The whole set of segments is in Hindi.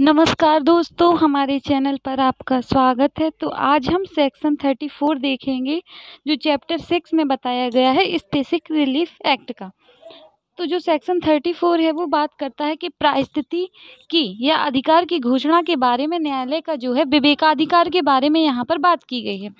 नमस्कार दोस्तों हमारे चैनल पर आपका स्वागत है तो आज हम सेक्शन 34 देखेंगे जो चैप्टर सिक्स में बताया गया है स्पेसिक रिलीफ एक्ट का तो जो सेक्शन थर्टी फोर है वो बात करता है कि प्रायस्थिति की या अधिकार की घोषणा के बारे में न्यायालय का जो है विवेकाधिकार के बारे में यहाँ पर बात की गई है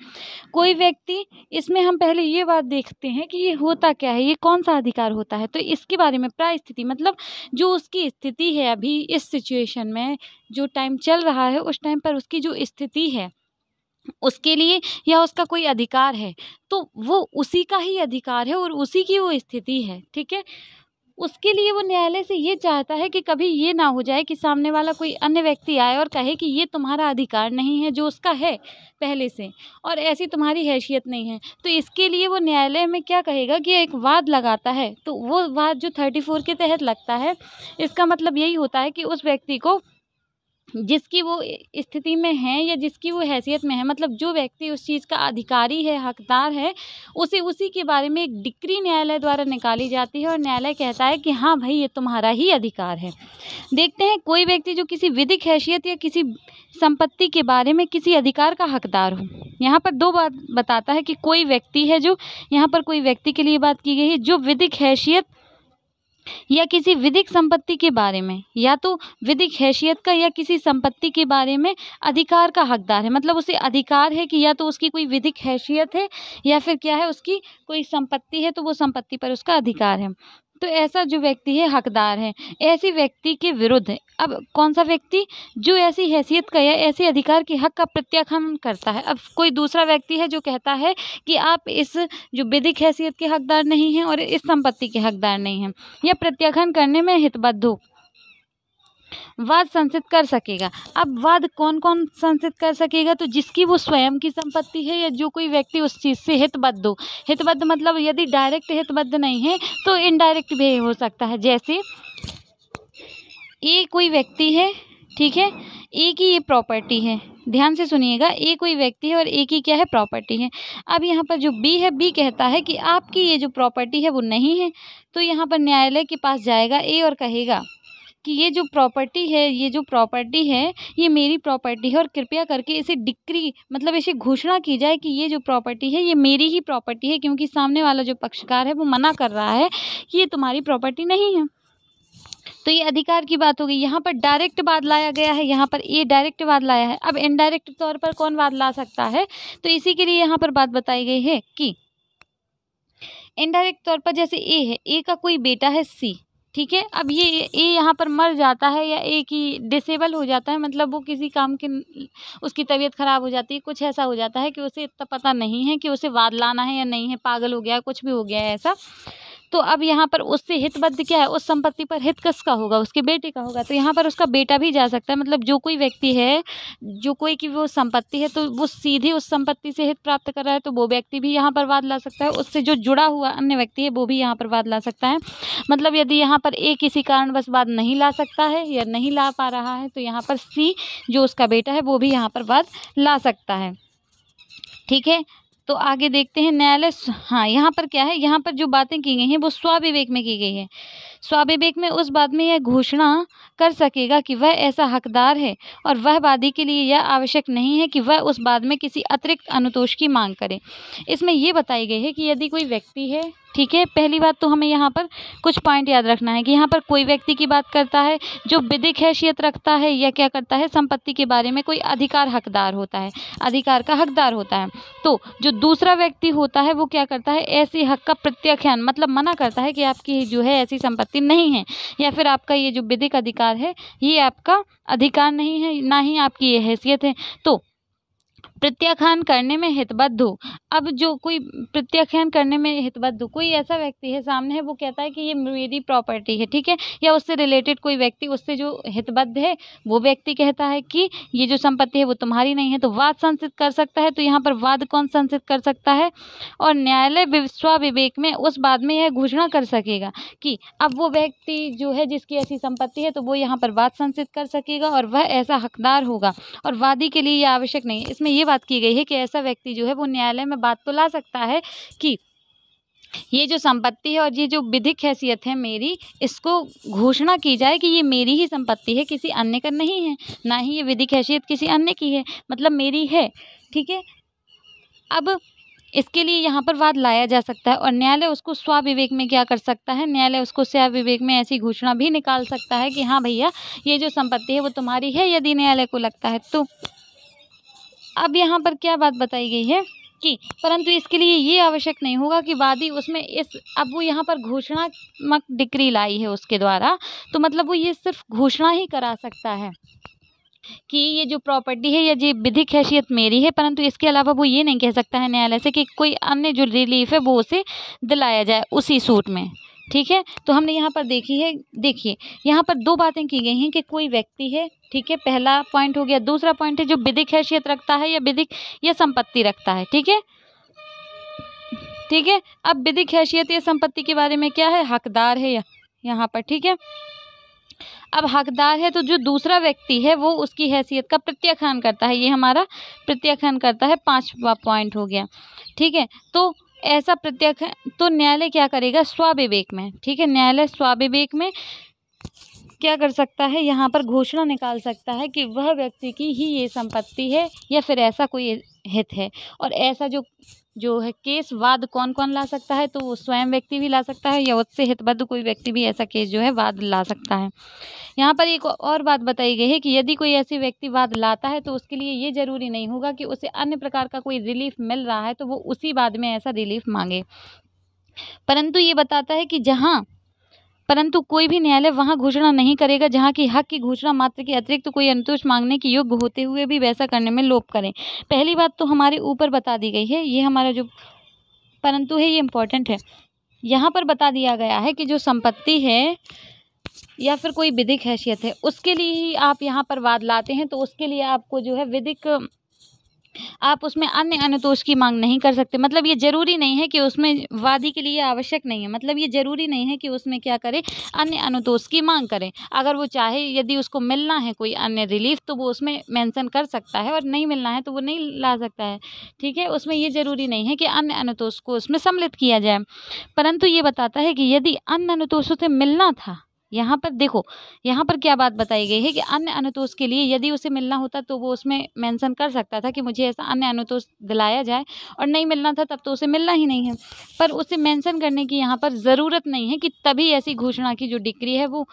कोई व्यक्ति इसमें हम पहले ये बात देखते हैं कि ये होता क्या है ये कौन सा अधिकार होता है तो इसके बारे में प्रायस्थिति मतलब जो उसकी स्थिति है अभी इस सिचुएशन में जो टाइम चल रहा है उस टाइम पर उसकी जो स्थिति है उसके लिए या उसका कोई अधिकार है तो वो उसी का ही अधिकार है और उसी की वो स्थिति है ठीक है उसके लिए वो न्यायालय से ये चाहता है कि कभी ये ना हो जाए कि सामने वाला कोई अन्य व्यक्ति आए और कहे कि ये तुम्हारा अधिकार नहीं है जो उसका है पहले से और ऐसी तुम्हारी हैसियत नहीं है तो इसके लिए वो न्यायालय में क्या कहेगा कि एक वाद लगाता है तो वो वाद जो थर्टी फोर के तहत लगता है इसका मतलब यही होता है कि उस व्यक्ति को जिसकी वो स्थिति में है या जिसकी वो हैसियत में है मतलब जो व्यक्ति उस चीज़ का अधिकारी है हकदार है उसे उसी के बारे में एक डिक्री न्यायालय द्वारा निकाली जाती है और न्यायालय कहता है कि हाँ भाई ये तुम्हारा ही अधिकार है देखते हैं कोई व्यक्ति जो किसी विधिक हैसियत या किसी संपत्ति के बारे में किसी अधिकार का हकदार हो यहाँ पर दो बात बताता है कि कोई व्यक्ति है जो यहाँ पर कोई व्यक्ति के लिए बात की गई है जो विधिक हैसियत या किसी विधिक संपत्ति के बारे में या तो विधिक हैसियत का या किसी संपत्ति के बारे में अधिकार का हकदार है मतलब उसे अधिकार है कि या तो उसकी कोई विधिक हैसियत है या फिर क्या है उसकी कोई संपत्ति है तो वो संपत्ति पर उसका अधिकार है तो ऐसा जो व्यक्ति है हकदार है ऐसी व्यक्ति के विरुद्ध अब कौन सा व्यक्ति जो ऐसी हैसियत का या ऐसे अधिकार के हक का प्रत्याख्यान करता है अब कोई दूसरा व्यक्ति है जो कहता है कि आप इस जो विधिक हैसियत के हकदार नहीं हैं और इस संपत्ति के हकदार नहीं हैं या प्रत्याख्यान करने में हितबद्ध हो वाद संसित कर सकेगा अब वाद कौन कौन संसित कर सकेगा तो जिसकी वो स्वयं की संपत्ति है या जो कोई व्यक्ति उस चीज़ से हितबद्ध हो हितबद्ध मतलब यदि डायरेक्ट हितबद्ध नहीं है तो इनडायरेक्ट भी हो सकता है जैसे ये कोई व्यक्ति है ठीक है ए की ये प्रॉपर्टी है ध्यान से सुनिएगा ए कोई व्यक्ति है और ए की क्या है प्रॉपर्टी है अब यहाँ पर जो बी है बी कहता है कि आपकी ये जो प्रॉपर्टी है वो नहीं है तो यहाँ पर न्यायालय के पास जाएगा ए और कहेगा कि ये जो प्रॉपर्टी है ये जो प्रॉपर्टी है ये मेरी प्रॉपर्टी है और कृपया करके इसे डिक्री मतलब इसे घोषणा की जाए कि ये जो प्रॉपर्टी है ये मेरी ही प्रॉपर्टी है क्योंकि सामने वाला जो पक्षकार है वो मना कर रहा है कि ये तुम्हारी प्रॉपर्टी नहीं है तो ये अधिकार की बात हो गई यहाँ पर डायरेक्ट वाद लाया गया है यहाँ पर ये डायरेक्ट वाद लाया है अब इनडायरेक्ट तौर पर कौन वाद ला सकता है तो इसी के लिए यहाँ पर बात बताई गई है कि इनडायरेक्ट तौर पर जैसे ए है ए का कोई बेटा है सी ठीक है अब ये ए यहाँ पर मर जाता है या ए की डिसेबल हो जाता है मतलब वो किसी काम के उसकी तबीयत ख़राब हो जाती है कुछ ऐसा हो जाता है कि उसे इतना पता नहीं है कि उसे वाद लाना है या नहीं है पागल हो गया कुछ भी हो गया है ऐसा तो अब यहाँ पर उससे हितबद्ध क्या है उस संपत्ति पर हित किसका होगा उसके बेटे का होगा तो यहाँ पर उसका बेटा भी जा सकता है मतलब जो कोई व्यक्ति है जो कोई की वो संपत्ति है तो वो सीधे उस संपत्ति से हित प्राप्त कर रहा है तो वो व्यक्ति भी यहाँ पर वाद ला सकता है उससे जो जुड़ा हुआ अन्य व्यक्ति है वो भी यहाँ पर वाद ला सकता है मतलब यदि यहाँ पर ए किसी कारण बस वाद नहीं ला सकता है या नहीं ला पा रहा है तो यहाँ पर सी जो उसका बेटा है वो भी यहाँ पर वाद ला सकता है ठीक है तो आगे देखते हैं न्यायालय हाँ यहाँ पर क्या है यहाँ पर जो बातें की गई हैं वो स्वाविवेक में की गई है स्वाविवेक में उस बात में यह घोषणा कर सकेगा कि वह ऐसा हकदार है और वह वादी के लिए यह आवश्यक नहीं है कि वह उस बाद में किसी अतिरिक्त अनुतोष की मांग करे इसमें यह बताई गई है कि यदि कोई व्यक्ति है ठीक है पहली बात तो हमें यहाँ पर कुछ पॉइंट याद रखना है कि यहाँ पर कोई व्यक्ति की बात करता है जो विधिक हैसियत रखता है या क्या करता है संपत्ति के बारे में कोई अधिकार हकदार होता है अधिकार का हकदार होता है तो जो दूसरा व्यक्ति होता है वो क्या करता है ऐसे हक का प्रत्याख्यान मतलब मना करता है कि आपकी जो है ऐसी संपत्ति नहीं है या फिर आपका ये जो विधिक अधिकार है ये आपका अधिकार नहीं है ना ही आपकी ये हैसियत है तो प्रत्याख्यान करने में हितबद्ध हो अब जो कोई प्रत्याख्यान करने में हितबद्ध हो कोई ऐसा व्यक्ति है सामने है वो कहता है कि ये मेरी प्रॉपर्टी है ठीक है या उससे रिलेटेड कोई व्यक्ति उससे जो हितबद्ध है वो व्यक्ति कहता है कि ये जो संपत्ति है वो तुम्हारी नहीं है तो वाद संसित कर सकता है तो यहाँ पर वाद कौन संसित कर सकता है और न्यायालय स्वाविवेक में उस बाद में यह घोषणा कर सकेगा कि अब वो व्यक्ति जो है जिसकी ऐसी संपत्ति है तो वो यहाँ पर वाद संसित कर सकेगा और वह ऐसा हकदार होगा और वादी के लिए यह आवश्यक नहीं है इसमें ये बात की गई है कि ऐसा व्यक्ति जो है वो न्यायालय में बात तो ला सकता है कि ये जो संपत्ति है और ये जो विधिक हैसियत है मेरी इसको घोषणा की जाए कि ये मेरी ही संपत्ति है किसी अन्य का नहीं है ना ही ये विधिक हैसियत किसी अन्य की है मतलब मेरी है ठीक है अब इसके लिए यहाँ पर वाद लाया जा सकता है और न्यायालय उसको स्वाविवेक में क्या कर सकता है न्यायालय उसको स्वाविवेक में ऐसी घोषणा भी निकाल सकता है कि हाँ भैया ये जो संपत्ति है वो तुम्हारी है यदि न्यायालय को लगता है तो अब यहाँ पर क्या बात बताई गई है कि परंतु इसके लिए ये आवश्यक नहीं होगा कि वादी उसमें इस अब वो यहाँ पर घोषणात्मक डिक्री लाई है उसके द्वारा तो मतलब वो ये सिर्फ घोषणा ही करा सकता है कि ये जो प्रॉपर्टी है या जो विधिक हैसियत मेरी है परंतु इसके अलावा वो ये नहीं कह सकता है न्यायालय से कि कोई अन्य जो रिलीफ है वो उसे दिलाया जाए उसी सूट में ठीक है तो हमने यहाँ पर देखी है देखिए यहाँ पर दो बातें की गई हैं कि कोई व्यक्ति है ठीक है पहला पॉइंट हो गया दूसरा पॉइंट है जो विधिक हैसियत रखता है या विधिक या संपत्ति रखता है ठीक है ठीक है अब विधिक हैसियत या संपत्ति के बारे में क्या है हकदार है यहाँ पर ठीक है अब हकदार है तो जो दूसरा व्यक्ति है वो उसकी हैसियत का प्रत्याख्यान करता है ये हमारा प्रत्याख्यान करता है पाँचवा पॉइंट हो गया ठीक है तो ऐसा प्रत्यक्ष तो न्यायालय क्या करेगा स्वाविवेक में ठीक है न्यायालय स्वाविवेक में क्या कर सकता है यहाँ पर घोषणा निकाल सकता है कि वह व्यक्ति की ही ये संपत्ति है या फिर ऐसा कोई हित है और ऐसा जो जो है केस वाद कौन कौन ला सकता है तो वो स्वयं व्यक्ति भी ला सकता है या उससे हितबद्ध कोई व्यक्ति भी ऐसा केस जो है वाद ला सकता है यहाँ पर एक और बात बताई गई है कि यदि कोई ऐसी व्यक्ति वाद लाता है तो उसके लिए ये जरूरी नहीं होगा कि उसे अन्य प्रकार का कोई रिलीफ मिल रहा है तो वो उसी वाद में ऐसा रिलीफ मांगे परंतु ये बताता है कि जहाँ परंतु कोई भी न्यायालय वहां घोषणा नहीं करेगा जहां की हक की घोषणा मात्र के अतिरिक्त तो कोई अंतुष्ट मांगने के योग्य होते हुए भी वैसा करने में लोप करें पहली बात तो हमारे ऊपर बता दी गई है ये हमारा जो परंतु है ये इम्पोर्टेंट है यहाँ पर बता दिया गया है कि जो संपत्ति है या फिर कोई विधिक हैसियत है उसके लिए ही आप यहाँ पर वाद लाते हैं तो उसके लिए आपको जो है विधिक आप उसमें अन्य अनुतोष की मांग नहीं कर सकते मतलब ये ज़रूरी नहीं है कि उसमें वादी के लिए आवश्यक नहीं है मतलब ये ज़रूरी नहीं है कि उसमें क्या करें अन्य अनुतोष की मांग करें अगर वो चाहे यदि उसको मिलना है कोई अन्य रिलीफ तो वो उसमें मेंशन कर सकता है और नहीं मिलना है तो वो नहीं ला सकता है ठीक है उसमें ये ज़रूरी नहीं है कि अन्य अनुतोष को उसमें सम्मिलित किया जाए परंतु ये बताता है कि यदि अन्य अनुतोषों से मिलना था यहाँ पर देखो यहाँ पर क्या बात बताई गई है कि अन्य अनुतोष के लिए यदि उसे मिलना होता तो वो उसमें मेंशन कर सकता था कि मुझे ऐसा अन्य अनुतोष दिलाया जाए और नहीं मिलना था तब तो उसे मिलना ही नहीं है पर उसे मेंशन करने की यहाँ पर ज़रूरत नहीं है कि तभी ऐसी घोषणा की जो डिक्री है वो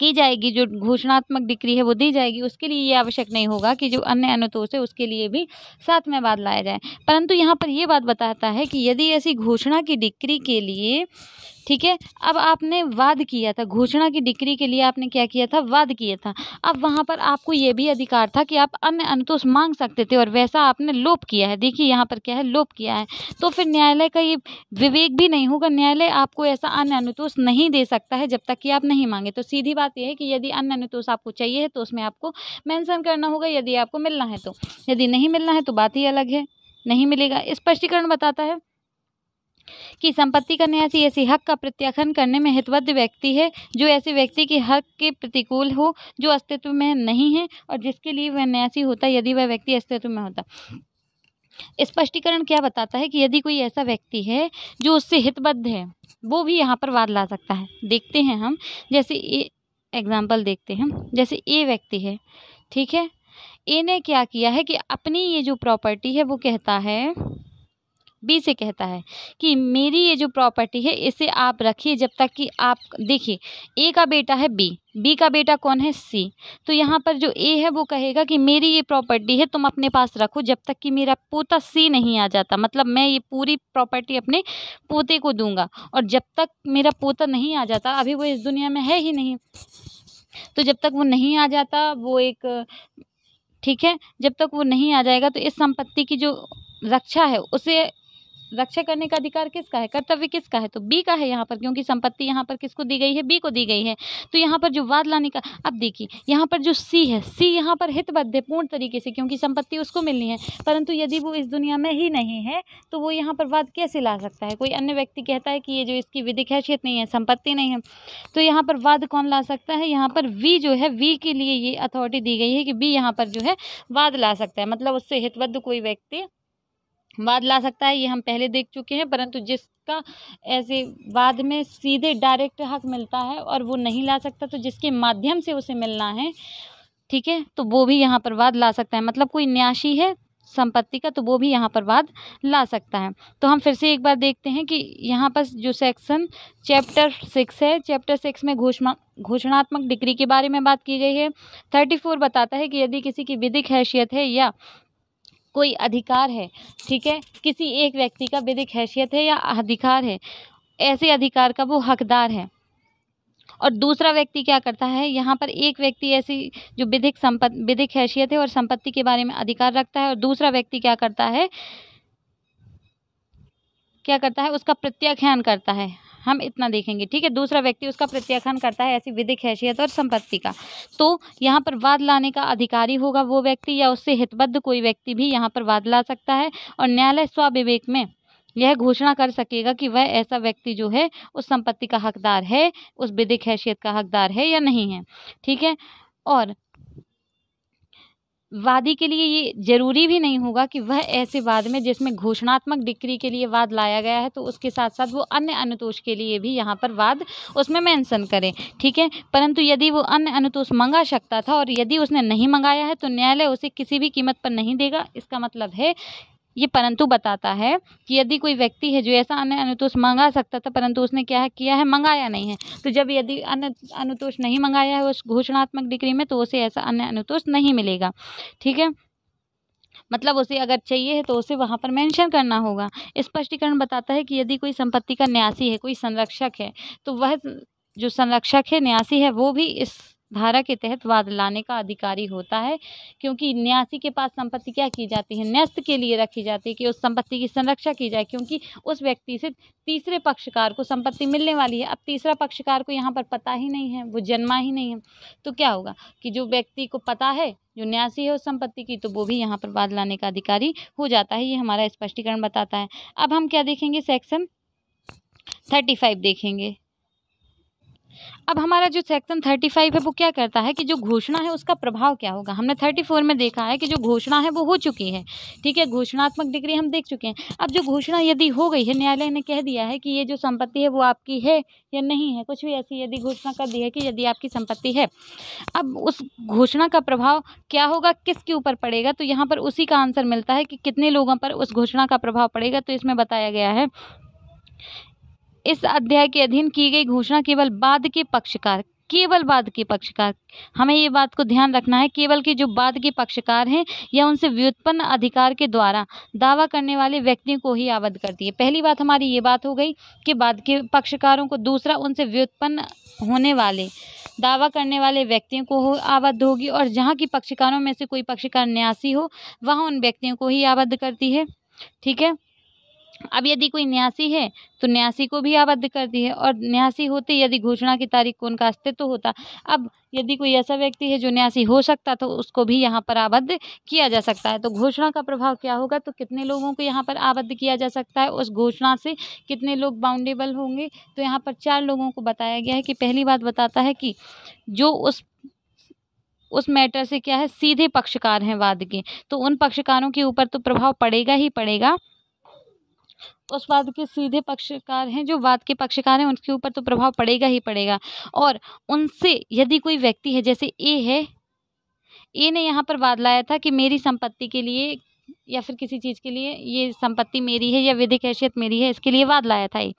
की जाएगी जो घोषणात्मक डिक्री है वो दी जाएगी उसके लिए ये आवश्यक नहीं होगा कि जो अन्य अनुतोष है उसके लिए भी साथ में बाद लाया जाए परंतु यहाँ पर ये बात बताता है कि यदि ऐसी घोषणा की डिक्री के लिए ठीक है अब आपने वाद किया था घोषणा की डिक्री के लिए आपने क्या किया था वाद किया था अब वहाँ पर आपको ये भी अधिकार था कि आप अन्य अनुतोष मांग सकते थे और वैसा आपने लोप किया है देखिए यहाँ पर क्या है लोप किया है तो फिर न्यायालय का ये विवेक भी नहीं होगा न्यायालय आपको ऐसा अन्य अनुतोष नहीं दे सकता है जब तक कि आप नहीं मांगे तो सीधी बात आती है कि यदि अन्य अनुतोष आपको चाहिए है तो उसमें आपको मेंशन करना होगा यदि आपको मिलना है तो यदि नहीं मिलना है तो बात ही अलग है नहीं मिलेगा स्पष्टीकरण बताता है कि संपत्ति का न्यासी ऐसे हक का प्रत्याखन करने में हितवद्ध व्यक्ति है जो ऐसे व्यक्ति के हक के प्रतिकूल हो जो अस्तित्व में नहीं है और जिसके लिए वह न्यासी होता यदि वह व्यक्ति अस्तित्व में होता स्पष्टीकरण क्या बताता है कि यदि कोई ऐसा व्यक्ति है जो उससे हितबद्ध है वो भी यहाँ पर वाद ला सकता है देखते हैं हम जैसे एग्जाम्पल देखते हैं जैसे ए व्यक्ति है ठीक है ए ने क्या किया है कि अपनी ये जो प्रॉपर्टी है वो कहता है बी से कहता है कि मेरी ये जो प्रॉपर्टी है इसे आप रखिए जब तक कि आप देखिए ए का बेटा है बी बी का बेटा कौन है सी तो यहाँ पर जो ए है वो कहेगा कि मेरी ये प्रॉपर्टी है तुम अपने पास रखो जब तक कि मेरा पोता सी नहीं आ जाता मतलब मैं ये पूरी प्रॉपर्टी अपने पोते को दूंगा और जब तक मेरा पोता नहीं आ जाता अभी वो इस दुनिया में है ही नहीं तो जब तक वो नहीं आ जाता वो एक ठीक है जब तक वो नहीं आ जाएगा तो इस संपत्ति की जो रक्षा है उसे रक्षा करने का अधिकार किसका है कर्तव्य किसका है तो बी का है यहाँ पर क्योंकि संपत्ति यहाँ पर किसको दी गई है बी को दी गई है तो यहाँ पर जो वाद लाने का अब देखिए यहाँ पर जो सी है सी यहाँ पर हितबद्ध है पूर्ण तरीके से क्योंकि संपत्ति उसको मिलनी है परंतु यदि वो इस दुनिया में ही नहीं है तो वो यहाँ पर वाद कैसे ला सकता है कोई अन्य व्यक्ति कहता है कि ये जो इसकी विधिक हैसियत नहीं है संपत्ति नहीं है तो यहाँ पर वाद कौन ला सकता है यहाँ पर वी जो है वी के लिए ये अथॉरिटी दी गई है कि बी यहाँ पर जो है वाद ला सकता है मतलब उससे हितबद्ध कोई व्यक्ति बाद ला सकता है ये हम पहले देख चुके हैं परंतु जिसका ऐसे बाद में सीधे डायरेक्ट हक मिलता है और वो नहीं ला सकता तो जिसके माध्यम से उसे मिलना है ठीक है तो वो भी यहाँ पर वाद ला सकता है मतलब कोई न्यासी है संपत्ति का तो वो भी यहाँ पर वाद ला सकता है तो हम फिर से एक बार देखते हैं कि यहाँ पर जो सेक्शन चैप्टर सिक्स है चैप्टर सिक्स में घोषणा घोषणात्मक डिग्री के बारे में बात की गई है थर्टी फोर बताता है कि यदि किसी की विधिक हैसियत है या कोई अधिकार है ठीक है किसी एक व्यक्ति का वैदिक हैसियत है या अधिकार है ऐसे अधिकार का वो हकदार है और दूसरा व्यक्ति क्या करता है यहाँ पर एक व्यक्ति ऐसी जो विधिक संपत्ति विधिक हैसियत है और संपत्ति के बारे में अधिकार रखता है और दूसरा व्यक्ति क्या करता है क्या करता है उसका प्रत्याख्यान करता है हम इतना देखेंगे ठीक है दूसरा व्यक्ति उसका प्रत्याख्यान करता है ऐसी विधिक हैसियत और संपत्ति का तो यहाँ पर वाद लाने का अधिकारी होगा वो व्यक्ति या उससे हितबद्ध कोई व्यक्ति भी यहाँ पर वाद ला सकता है और न्यायालय स्वाविवेक में यह घोषणा कर सकेगा कि वह ऐसा व्यक्ति जो है उस संपत्ति का हकदार है उस विधिक हैसियत का हकदार है या नहीं है ठीक है और वादी के लिए ये जरूरी भी नहीं होगा कि वह ऐसे वाद में जिसमें घोषणात्मक डिक्री के लिए वाद लाया गया है तो उसके साथ साथ वो अन्य अनुतोष के लिए भी यहाँ पर वाद उसमें मेंशन करें ठीक है परंतु यदि वो अन्य अनुतोष मंगा सकता था और यदि उसने नहीं मंगाया है तो न्यायालय उसे किसी भी कीमत पर नहीं देगा इसका मतलब है ये परंतु बताता है कि यदि कोई व्यक्ति है जो ऐसा अन्य अनुतोष मंगा सकता था परंतु उसने क्या है किया है मंगाया नहीं है तो जब यदि अन्य अनुतोष नहीं मंगाया है उस घोषणात्मक डिग्री में तो उसे ऐसा अन्य अनुतोष नहीं मिलेगा ठीक है मतलब उसे अगर चाहिए है तो उसे वहाँ पर मेंशन करना होगा स्पष्टीकरण बताता है कि यदि कोई संपत्ति का न्यासी है कोई संरक्षक है तो वह जो संरक्षक है न्यासी है वो भी इस धारा के तहत वाद लाने का अधिकारी होता है क्योंकि न्यासी के पास संपत्ति क्या की जाती है न्यस्त के लिए रखी जाती है कि उस संपत्ति की संरक्षा की जाए क्योंकि उस व्यक्ति से तीसरे पक्षकार को संपत्ति मिलने वाली है अब तीसरा पक्षकार को यहाँ पर पता ही नहीं है वो जन्मा ही नहीं है तो क्या होगा कि जो व्यक्ति को पता है जो न्यासी है उस संपत्ति की तो वो भी यहाँ पर वाद लाने का अधिकारी हो जाता है ये हमारा स्पष्टीकरण बताता है अब हम क्या देखेंगे सेक्शन थर्टी फाइव देखेंगे अब हमारा जो सेक्शन थर्टी फाइव है वो क्या करता है कि जो घोषणा है उसका प्रभाव क्या होगा हमने थर्टी फोर में देखा है कि जो घोषणा है वो हो चुकी है ठीक है घोषणात्मक डिग्री हम देख चुके हैं अब जो घोषणा यदि हो गई है न्यायालय ने कह दिया है कि ये जो संपत्ति है वो आपकी है या नहीं है कुछ भी ऐसी यदि घोषणा कर दी है कि यदि आपकी संपत्ति है अब उस घोषणा का प्रभाव क्या होगा किसके ऊपर पड़ेगा तो यहाँ पर उसी का आंसर मिलता है कि कितने लोगों पर उस घोषणा का प्रभाव पड़ेगा तो इसमें बताया गया है इस अध्याय के अधीन की गई घोषणा केवल बाद के पक्षकार केवल बाद के पक्षकार हमें ये बात को ध्यान रखना है केवल कि जो बाद के पक्षकार हैं या उनसे व्युत्पन्न अधिकार के द्वारा दावा करने वाले व्यक्तियों को ही आबद्ध करती है पहली बात हमारी ये बात हो गई कि बाद के पक्षकारों को दूसरा उनसे व्युत्पन्न होने वाले दावा करने वाले व्यक्तियों को आबद्ध होगी और जहाँ की पक्षकारों में से कोई पक्षकार न्यासी हो वहाँ उन व्यक्तियों को ही आबद्ध करती है ठीक है अब यदि कोई न्यासी है तो न्यासी को भी आबद्ध कर दी है और न्यासी होते यदि घोषणा की तारीख को उनका अस्तित्व तो होता अब यदि कोई ऐसा व्यक्ति है जो न्यासी हो सकता तो उसको भी यहाँ पर आबद्ध किया जा सकता है तो घोषणा का प्रभाव क्या होगा तो कितने लोगों को यहाँ पर आबद्ध किया जा सकता है उस घोषणा से कितने लोग बाउंडेबल होंगे तो यहाँ पर चार लोगों को बताया गया है कि पहली बात बताता है कि जो उस उस मैटर से क्या है सीधे पक्षकार हैं वाद के तो उन पक्षकारों के ऊपर तो प्रभाव पड़ेगा ही पड़ेगा उस वाद के सीधे पक्षकार हैं जो वाद के पक्षकार हैं उनके ऊपर तो प्रभाव पड़ेगा ही पड़ेगा और उनसे यदि कोई व्यक्ति है जैसे ए है ए ने यहाँ पर वाद लाया था कि मेरी संपत्ति के लिए या फिर किसी चीज़ के लिए ये संपत्ति मेरी है या विधिक हैसियत मेरी है इसके लिए वाद लाया था ये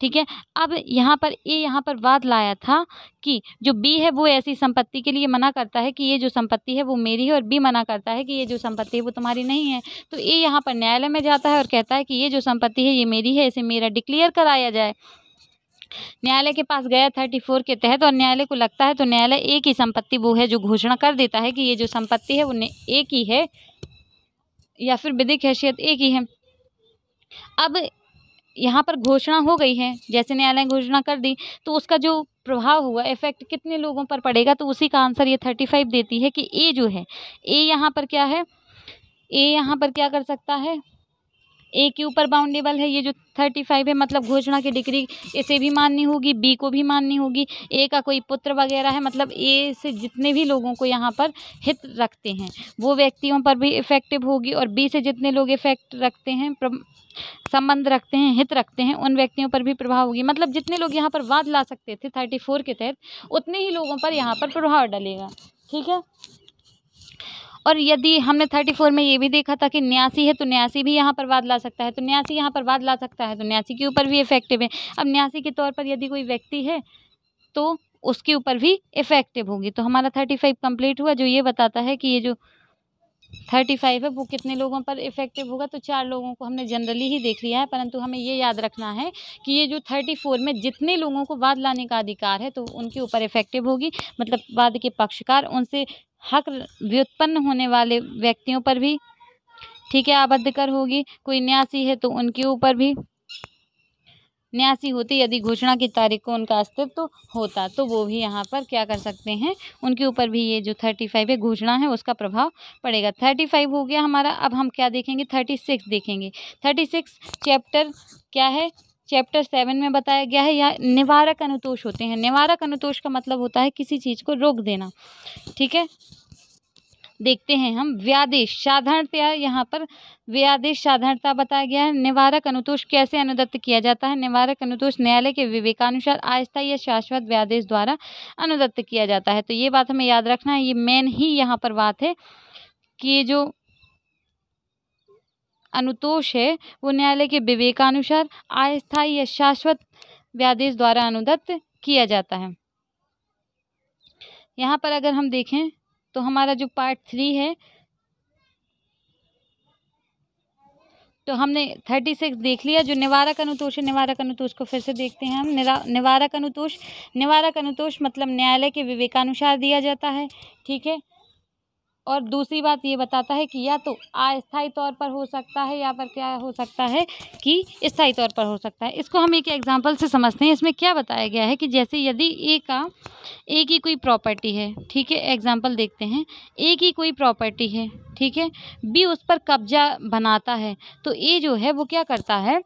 ठीक है अब यहाँ पर ए यहाँ पर वाद लाया था कि जो बी है वो ऐसी संपत्ति के लिए मना करता है कि ये जो संपत्ति है वो मेरी है और बी मना करता है कि ये जो संपत्ति है वो तुम्हारी नहीं है तो ए यहाँ पर न्यायालय में जाता है और कहता है कि ये जो संपत्ति है ये मेरी है इसे मेरा डिक्लेयर कराया जाए न्यायालय के पास गया थर्टी फोर के तहत और न्यायालय को लगता है तो न्यायालय एक ही संपत्ति वो है जो घोषणा कर देता है कि ये जो संपत्ति है वो एक ही है या फिर विधिक हैसियत एक ही है अब यहाँ पर घोषणा हो गई है जैसे न्यायालय ने घोषणा कर दी तो उसका जो प्रभाव हुआ इफेक्ट कितने लोगों पर पड़ेगा तो उसी का आंसर ये थर्टी फाइव देती है कि ए जो है ए यहाँ पर क्या है ए यहाँ पर क्या कर सकता है ए के ऊपर बाउंडेबल है ये जो थर्टी फाइव है मतलब घोषणा की डिग्री इसे भी माननी होगी बी को भी माननी होगी ए का कोई पुत्र वगैरह है मतलब ए से जितने भी लोगों को यहाँ पर हित रखते हैं वो व्यक्तियों पर भी इफेक्टिव होगी और बी से जितने लोग इफेक्ट रखते हैं संबंध रखते हैं हित रखते हैं उन व्यक्तियों पर भी प्रभाव होगी मतलब जितने लोग यहाँ पर वाद ला सकते थे थर्टी फोर के तहत उतने ही लोगों पर यहाँ पर प्रभाव डलेगा ठीक है और यदि हमने थर्टी फोर में ये भी देखा था कि न्यासी है तो न्यासी भी यहाँ पर वाद ला सकता है तो न्यासी यहाँ पर वाद ला सकता है तो न्यासी के ऊपर भी इफेक्टिव है अब न्यासी के तौर पर यदि कोई व्यक्ति है तो उसके ऊपर भी इफेक्टिव होगी तो हमारा थर्टी फाइव कम्प्लीट हुआ जो ये बताता है कि ये जो थर्टी फाइव है वो कितने लोगों पर इफेक्टिव होगा तो चार लोगों को हमने जनरली ही देख लिया है परंतु हमें ये याद रखना है कि ये जो थर्टी फोर में जितने लोगों को वाद लाने का अधिकार है तो उनके ऊपर इफेक्टिव होगी मतलब वाद के पक्षकार उनसे हक व्युत्पन्न होने वाले व्यक्तियों पर भी ठीक है आबद्ध कर होगी कोई न्यासी है तो उनके ऊपर भी न्यासी होते यदि घोषणा की तारीख को उनका अस्तित्व तो होता तो वो भी यहाँ पर क्या कर सकते हैं उनके ऊपर भी ये जो थर्टी फाइव है घोषणा है उसका प्रभाव पड़ेगा थर्टी फाइव हो गया हमारा अब हम क्या देखेंगे थर्टी सिक्स देखेंगे थर्टी सिक्स चैप्टर क्या है चैप्टर सेवन में बताया गया है या निवारक अनुतोष होते हैं निवारक अनुतोष का मतलब होता है किसी चीज़ को रोक देना ठीक है देखते हैं हम व्यादेश साधारणतया यहाँ पर व्यादेश साधारणता बताया गया है निवारक अनुतोष कैसे अनुदत्त किया जाता है निवारक अनुतोष न्यायालय के विवेकानुसार आस्थाई या शाश्वत व्यादेश द्वारा अनुदत्त किया जाता है तो ये बात हमें याद रखना है ये मेन ही यहाँ पर बात है कि जो अनुतोष है वो न्यायालय के विवेकानुसार अस्थायी या शाश्वत व्यादेश द्वारा अनुदत्त किया जाता है यहाँ पर अगर हम देखें तो हमारा जो पार्ट थ्री है तो हमने थर्टी सिक्स देख लिया जो निवारक अनुतोष है निवारक अनुतोष को फिर से देखते हैं हम निरा निवारक अनुतोष निवारक अनुतोष मतलब न्यायालय के विवेकानुसार दिया जाता है ठीक है और दूसरी बात ये बताता है कि या तो अस्थायी तौर पर हो सकता है या पर क्या हो सकता है कि स्थायी तौर पर हो सकता है इसको हम एक एग्जाम्पल से समझते हैं इसमें क्या बताया गया है कि जैसे यदि ए का ए की कोई प्रॉपर्टी है ठीक है एग्जाम्पल देखते हैं ए की कोई प्रॉपर्टी है ठीक है बी उस पर कब्जा बनाता है तो ए जो है वो क्या करता है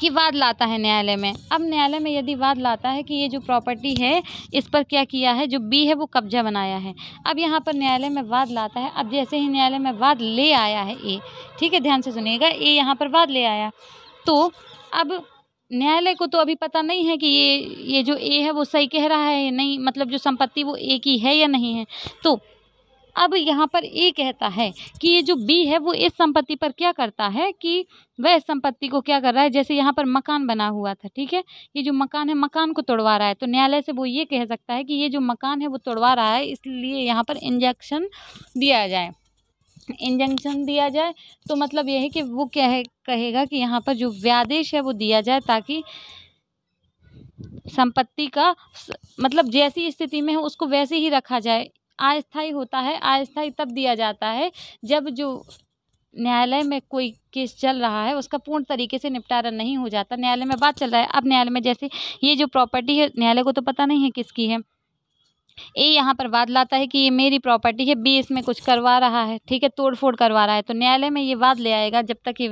कि वाद लाता है न्यायालय में अब न्यायालय में यदि वाद लाता है कि ये जो प्रॉपर्टी है इस पर क्या किया है जो बी है वो कब्जा बनाया है अब यहाँ पर न्यायालय में वाद लाता है अब जैसे ही न्यायालय में वाद ले आया है ए ठीक है ध्यान से सुनिएगा ए यहाँ पर वाद ले आया तो अब न्यायालय को तो अभी पता नहीं है कि ये ये जो ए है वो सही कह रहा है नहीं मतलब जो संपत्ति वो ए की है या नहीं है तो अब यहाँ पर ए कहता है कि ये जो बी है वो इस संपत्ति पर क्या करता है कि वह संपत्ति को क्या कर रहा है जैसे यहाँ पर मकान बना हुआ था ठीक है ये जो मकान है मकान को तोड़वा रहा है तो न्यायालय से वो ये कह सकता है कि ये जो मकान है वो तोड़वा रहा है इसलिए यहाँ पर इंजेक्शन दिया जाए इंजेक्शन दिया जाए तो मतलब यह है कि वो क्या है कहेगा कि यहाँ पर जो व्यादेश है वो दिया जाए ताकि संपत्ति का मतलब जैसी स्थिति में है उसको वैसे ही रखा जाए अस्थाई होता है अस्थाई तब दिया जाता है जब जो न्यायालय में कोई केस चल रहा है उसका पूर्ण तरीके से निपटारा नहीं हो जाता न्यायालय में बात चल रहा है अब न्यायालय में जैसे ये जो प्रॉपर्टी है न्यायालय को तो पता नहीं है किसकी है ए यहाँ पर वाद लाता है कि ये मेरी प्रॉपर्टी है बी इसमें कुछ करवा रहा है ठीक है तोड़फोड़ करवा रहा है तो न्यायालय में ये वाद ले आएगा जब तक ये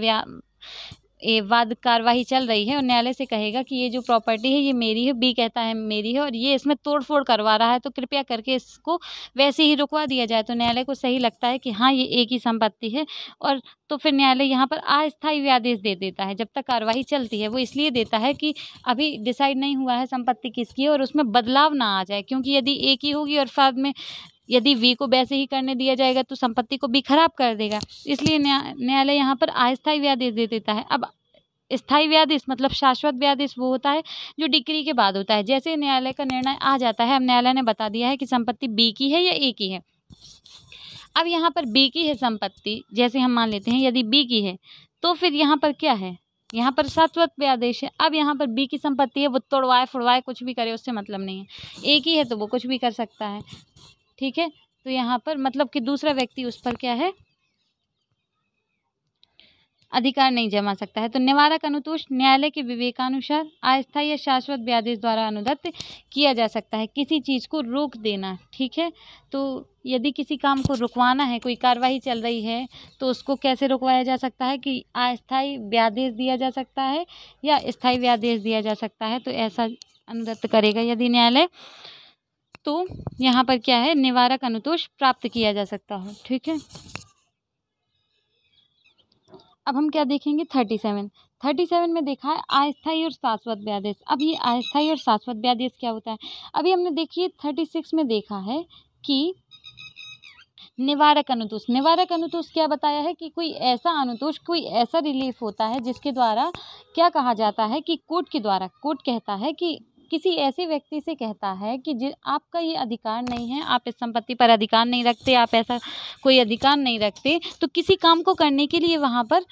वाद कार्यवाही चल रही है और न्यायालय से कहेगा कि ये जो प्रॉपर्टी है ये मेरी है बी कहता है मेरी है और ये इसमें तोड़फोड़ करवा रहा है तो कृपया करके इसको वैसे ही रुकवा दिया जाए तो न्यायालय को सही लगता है कि हाँ ये एक ही संपत्ति है और तो फिर न्यायालय यहाँ पर अस्थायी आदेश दे देता है जब तक कार्यवाही चलती है वो इसलिए देता है कि अभी डिसाइड नहीं हुआ है संपत्ति किसकी है और उसमें बदलाव ना आ जाए क्योंकि यदि एक ही होगी और बाद में यदि वी को वैसे ही करने दिया जाएगा तो संपत्ति को भी खराब कर देगा इसलिए न्यायालय यहाँ पर अस्थायी व्यादेश दे देता है अब स्थायी व्यादेश मतलब शाश्वत व्यादेश वो होता है जो डिक्री के बाद होता है जैसे न्यायालय का निर्णय आ जाता है अब न्यायालय ने बता दिया है कि संपत्ति बी की है या ए की है अब यहाँ पर बी की है संपत्ति जैसे हम मान लेते हैं यदि बी की है तो फिर यहाँ पर क्या है यहाँ पर शाश्वत व्यादेश है अब यहाँ पर बी की संपत्ति है वो तोड़वाए फुड़वाए कुछ भी करे उससे मतलब नहीं है एक ही है तो वो कुछ भी कर सकता है ठीक है तो यहाँ पर मतलब कि दूसरा व्यक्ति उस पर क्या है अधिकार नहीं जमा सकता है तो निवारक अनुतोष न्यायालय के विवेकानुसार अस्थायी या शाश्वत व्यादेश द्वारा अनुदत्त किया जा सकता है किसी चीज़ को रोक देना ठीक है तो यदि किसी काम को रुकवाना है कोई कार्रवाई चल रही है तो उसको कैसे रुकवाया जा सकता है कि अस्थायी व्यादेश दिया जा सकता है या स्थायी व्यादेश दिया जा सकता है तो ऐसा अनुदत्त करेगा यदि न्यायालय तो यहाँ पर क्या है निवारक अनुतोष प्राप्त किया जा सकता हो ठीक है अब हम क्या देखेंगे थर्टी सेवन थर्टी सेवन में देखा है अस्थायी और शाश्वत व्यादेश अब ये अस्थायी और शाश्वत व्यादेश क्या होता है अभी हमने देखिए थर्टी सिक्स में देखा है कि निवारक अनुतोष निवारक अनुतोष क्या बताया है कि कोई ऐसा अनुतोष कोई ऐसा रिलीफ होता है जिसके द्वारा क्या कहा जाता है कि कोर्ट के द्वारा कोर्ट कहता है कि किसी ऐसे व्यक्ति से कहता है कि जो आपका ये अधिकार नहीं है आप इस संपत्ति पर अधिकार नहीं रखते आप ऐसा कोई अधिकार नहीं रखते तो किसी काम को करने के लिए वहाँ पर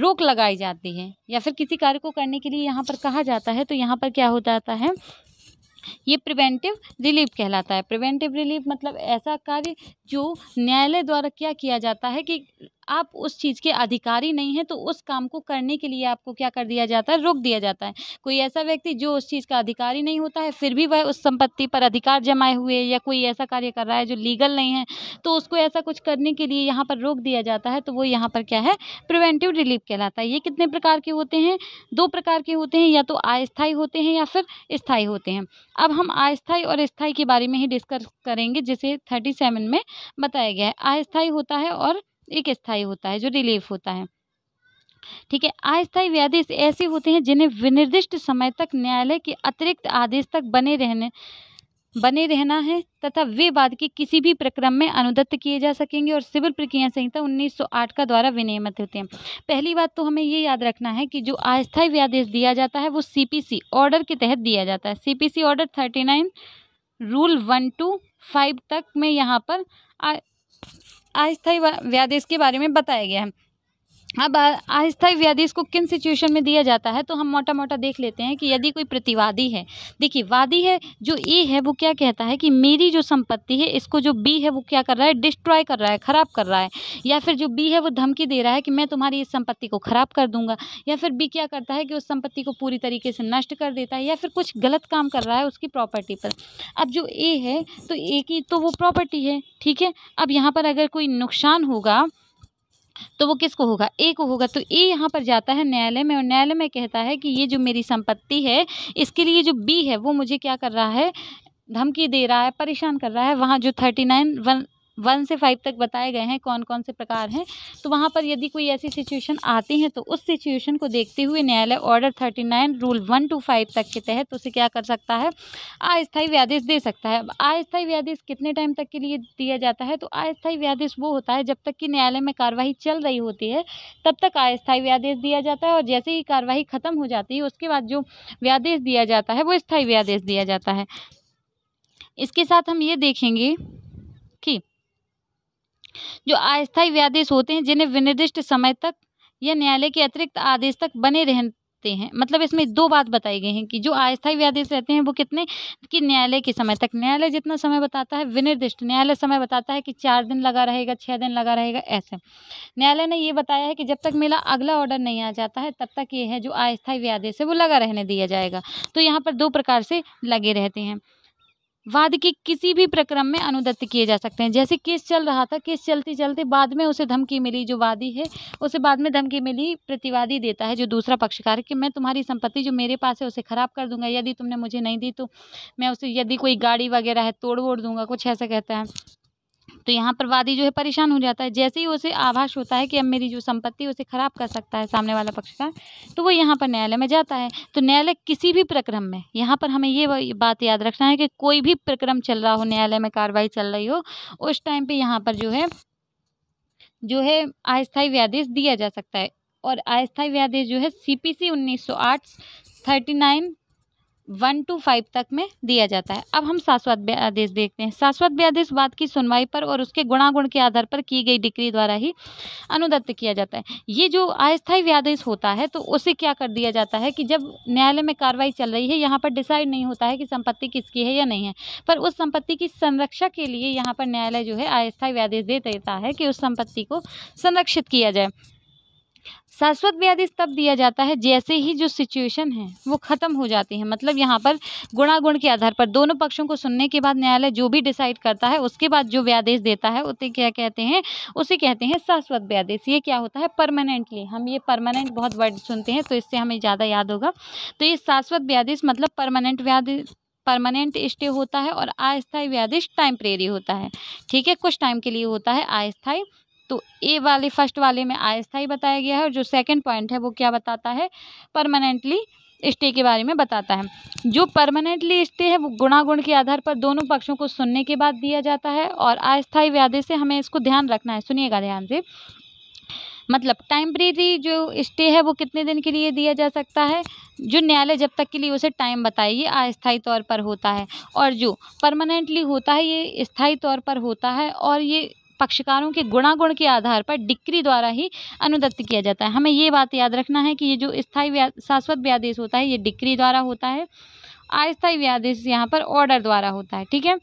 रोक लगाई जाती है या फिर किसी कार्य को करने के लिए यहाँ पर कहा जाता है तो यहाँ पर क्या हो जाता है ये प्रिवेंटिव रिलीफ कहलाता है प्रिवेंटिव रिलीफ मतलब ऐसा कार्य जो न्यायालय द्वारा क्या किया जाता है कि आप उस चीज़ के अधिकारी नहीं हैं तो उस काम को करने के लिए आपको क्या कर दिया जाता है रोक दिया जाता है कोई ऐसा व्यक्ति जो उस चीज़ का अधिकारी नहीं होता है फिर भी वह उस संपत्ति पर अधिकार जमाए हुए या कोई ऐसा कार्य कर रहा है जो लीगल नहीं है तो उसको ऐसा कुछ करने के लिए यहाँ पर रोक दिया जाता है तो वो यहाँ पर क्या है प्रिवेंटिव रिलीफ कहलाता है ये कितने प्रकार के होते हैं दो प्रकार के होते हैं या तो अस्थायी होते हैं या फिर स्थायी होते हैं अब हम अस्थायी और स्थायी के बारे में ही डिस्कस करेंगे जिसे थर्टी सेवन में बताया गया है अस्थायी होता है और एक स्थायी होता है जो रिलीफ होता है ठीक है अस्थायी व्यादेश ऐसे होते हैं जिन्हें विनिर्दिष्ट समय तक न्यायालय के अतिरिक्त आदेश तक बने रहने बने रहना है तथा वे बाद के किसी भी प्रक्रम में अनुदत्त किए जा सकेंगे और सिविल प्रक्रिया संहिता 1908 का द्वारा विनियमित होते हैं पहली बात तो हमें ये याद रखना है कि जो अस्थायी व्यादेश दिया जाता है वो सीपीसी ऑर्डर के तहत दिया जाता है CPC order 39 rule one two five तक में यहाँ पर अस्थायी व्यादेश के बारे में बताया गया है अब अस्थायी व्याधि इसको किन सिचुएशन में दिया जाता है तो हम मोटा मोटा देख लेते हैं कि यदि कोई प्रतिवादी है देखिए वादी है जो ए है वो क्या कहता है कि मेरी जो संपत्ति है इसको जो बी है वो क्या कर रहा है डिस्ट्रॉय कर रहा है ख़राब कर रहा है या फिर जो बी है वो धमकी दे रहा है कि मैं तुम्हारी इस संपत्ति को ख़राब कर दूंगा या फिर बी क्या करता है कि उस संपत्ति को पूरी तरीके से नष्ट कर देता है या फिर कुछ गलत काम कर रहा है उसकी प्रॉपर्टी पर अब जो ए है तो ए की तो वो प्रॉपर्टी है ठीक है अब यहाँ पर अगर कोई नुकसान होगा तो वो किसको होगा ए को होगा तो ए यहाँ पर जाता है न्यायालय में और न्यायालय में कहता है कि ये जो मेरी संपत्ति है इसके लिए जो बी है वो मुझे क्या कर रहा है धमकी दे रहा है परेशान कर रहा है वहाँ जो थर्टी नाइन वन वन से फाइव तक बताए गए हैं कौन कौन से प्रकार हैं तो वहाँ पर यदि कोई ऐसी सिचुएशन आती है तो उस सिचुएशन को देखते हुए न्यायालय order thirty nine rule one two five तक के तहत उसे क्या कर सकता है अस्थायी व्यादेश दे सकता है अब अस्थायी व्यादेश कितने टाइम तक के लिए दिया जाता है तो अस्थायी व्यादेश वो होता है जब तक कि न्यायालय में कार्यवाही चल रही होती है तब तक अस्थायी व्यादेश दिया जाता है और जैसे ही कार्यवाही खत्म हो जाती है उसके बाद जो व्यादेश दिया जाता है वो स्थायी व्यादेश दिया जाता है इसके साथ हम ये देखेंगे कि जो अस्थायी व्यादेश होते हैं जिन्हें विनिर्दिष्ट समय तक या न्यायालय के अतिरिक्त आदेश तक बने रहते हैं मतलब इसमें दो बात बताई गई हैं कि जो अस्थायी व्यादेश रहते हैं वो कितने कि न्यायालय के समय तक न्यायालय जितना समय बताता है विनिर्दिष्ट न्यायालय समय बताता है कि चार दिन लगा रहेगा छः दिन लगा रहेगा ऐसे न्यायालय ने ये बताया है कि जब तक मेरा अगला ऑर्डर नहीं आ जाता है तब तक ये है जो अस्थायी व्यादेश है वो लगा रहने दिया जाएगा तो यहाँ पर दो प्रकार से लगे रहते हैं वाद के किसी भी प्रक्रम में अनुदत्त किए जा सकते हैं जैसे केस चल रहा था केस चलते चलते बाद में उसे धमकी मिली जो वादी है उसे बाद में धमकी मिली प्रतिवादी देता है जो दूसरा पक्षकार है कि मैं तुम्हारी संपत्ति जो मेरे पास है उसे ख़राब कर दूंगा यदि तुमने मुझे नहीं दी तो मैं उसे यदि कोई गाड़ी वगैरह है तोड़ वोड़ दूंगा कुछ ऐसा कहता है तो यहाँ पर वादी जो है परेशान हो जाता है जैसे ही उसे आभास होता है कि अब मेरी जो संपत्ति उसे खराब कर सकता है सामने वाला पक्षकार तो वो यहाँ पर न्यायालय में जाता है तो न्यायालय किसी भी प्रक्रम में यहाँ पर हमें ये बात याद रखना है कि कोई भी प्रक्रम चल रहा हो न्यायालय में कार्रवाई चल रही हो उस टाइम पर यहाँ पर जो है जो है अस्थायी व्यादेश दिया जा सकता है और अस्थायी व्यादेश जो है आठ thirty nine one two five तक में दिया जाता है अब हम शाश्वत आदेश देखते हैं शाश्वत आदेश बात की सुनवाई पर और उसके गुणागुण के आधार पर की गई डिक्री द्वारा ही अनुदत्त किया जाता है ये जो अस्थायी व्यादेश होता है तो उसे क्या कर दिया जाता है कि जब न्यायालय में कार्रवाई चल रही है यहाँ पर डिसाइड नहीं होता है कि संपत्ति किसकी है या नहीं है पर उस संपत्ति की संरक्षा के लिए यहाँ पर न्यायालय जो है अस्थायी व्यादेश दे देता है कि उस संपत्ति को संरक्षित किया जाए शाश्वत व्यादेश तब दिया जाता है जैसे ही जो सिचुएशन है वो ख़त्म हो जाती है मतलब यहाँ पर गुणागुण के आधार पर दोनों पक्षों को सुनने के बाद न्यायालय जो भी डिसाइड करता है उसके बाद जो व्यादेश देता है उसे क्या कहते हैं उसे कहते हैं शाश्वत व्यादेश ये क्या होता है परमानेंटली हम ये परमानेंट बहुत वर्ड सुनते हैं तो इससे हमें ज़्यादा याद होगा तो ये शाश्वत ब्यादेश मतलब परमानेंट व्याधि परमानेंट स्टे होता है और अस्थायी व्यादेश टाइम प्रेरी होता है ठीक है कुछ टाइम के लिए होता है अस्थायी तो ए वाले फर्स्ट वाले में अस्थाई बताया गया है और जो सेकंड पॉइंट है वो क्या बताता है परमानेंटली स्टे के बारे में बताता है जो परमानेंटली स्टे है वो गुणागुण के आधार पर दोनों पक्षों को सुनने के बाद दिया जाता है और अस्थाई व्याधे से हमें इसको ध्यान रखना है सुनिएगा ध्यान से मतलब टाइम्प्रेरी जो स्टे है वो कितने दिन के लिए दिया जा सकता है जो न्यायालय जब तक के लिए उसे टाइम बताए ये अस्थायी तौर पर होता है और जो परमानेंटली होता है ये स्थायी तौर पर होता है और ये पक्षकारों के गुणागुण के आधार पर डिक्री द्वारा ही अनुदत्त किया जाता है हमें ये बात याद रखना है कि ये जो स्थायी शाश्वत व्यादेश होता है ये डिक्री द्वारा होता है अस्थायी व्यादेश यहाँ पर ऑर्डर द्वारा होता है ठीक है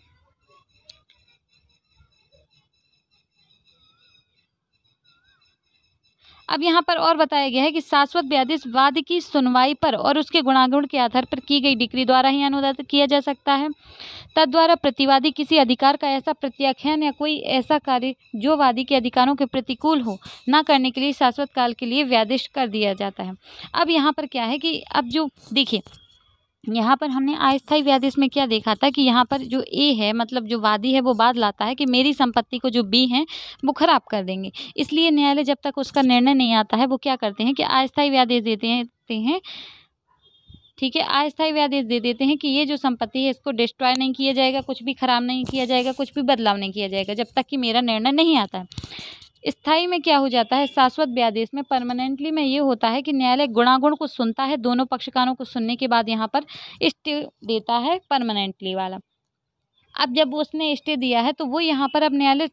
अब यहाँ पर और बताया गया है कि शाश्वत व्याधिश वाद की सुनवाई पर और उसके गुणागुण के आधार पर की गई डिग्री द्वारा ही अनुदात किया जा सकता है तद्वारा प्रतिवादी किसी अधिकार का ऐसा प्रत्याख्यान या कोई ऐसा कार्य जो वादी के अधिकारों के प्रतिकूल हो ना करने के लिए शाश्वत काल के लिए व्यादिष्ट कर दिया जाता है अब यहाँ पर क्या है कि अब जो देखिए यहाँ पर हमने अस्थायी व्यादेश में क्या देखा था कि यहाँ पर जो ए है मतलब जो वादी है वो बाद लाता है कि मेरी संपत्ति को जो बी है वो खराब कर देंगे इसलिए न्यायालय जब तक उसका निर्णय नहीं आता है वो क्या करते हैं कि अस्थायी व्यादेश देते हैं ठीक है अस्थायी आदेश दे देते हैं कि ये जो संपत्ति है इसको डिस्ट्रॉय नहीं किया जाएगा कुछ भी खराब नहीं किया जाएगा कुछ भी बदलाव नहीं किया जाएगा जब तक कि मेरा निर्णय नहीं आता है स्थाई में क्या हो जाता है शाश्वत व्यादेश में परमानेंटली में ये होता है कि न्यायालय गुणागुण को सुनता है दोनों पक्षकारों को सुनने के बाद यहाँ पर स्टे देता है परमानेंटली वाला अब जब उसने स्टे दिया है तो वो यहाँ पर अब न्यायालय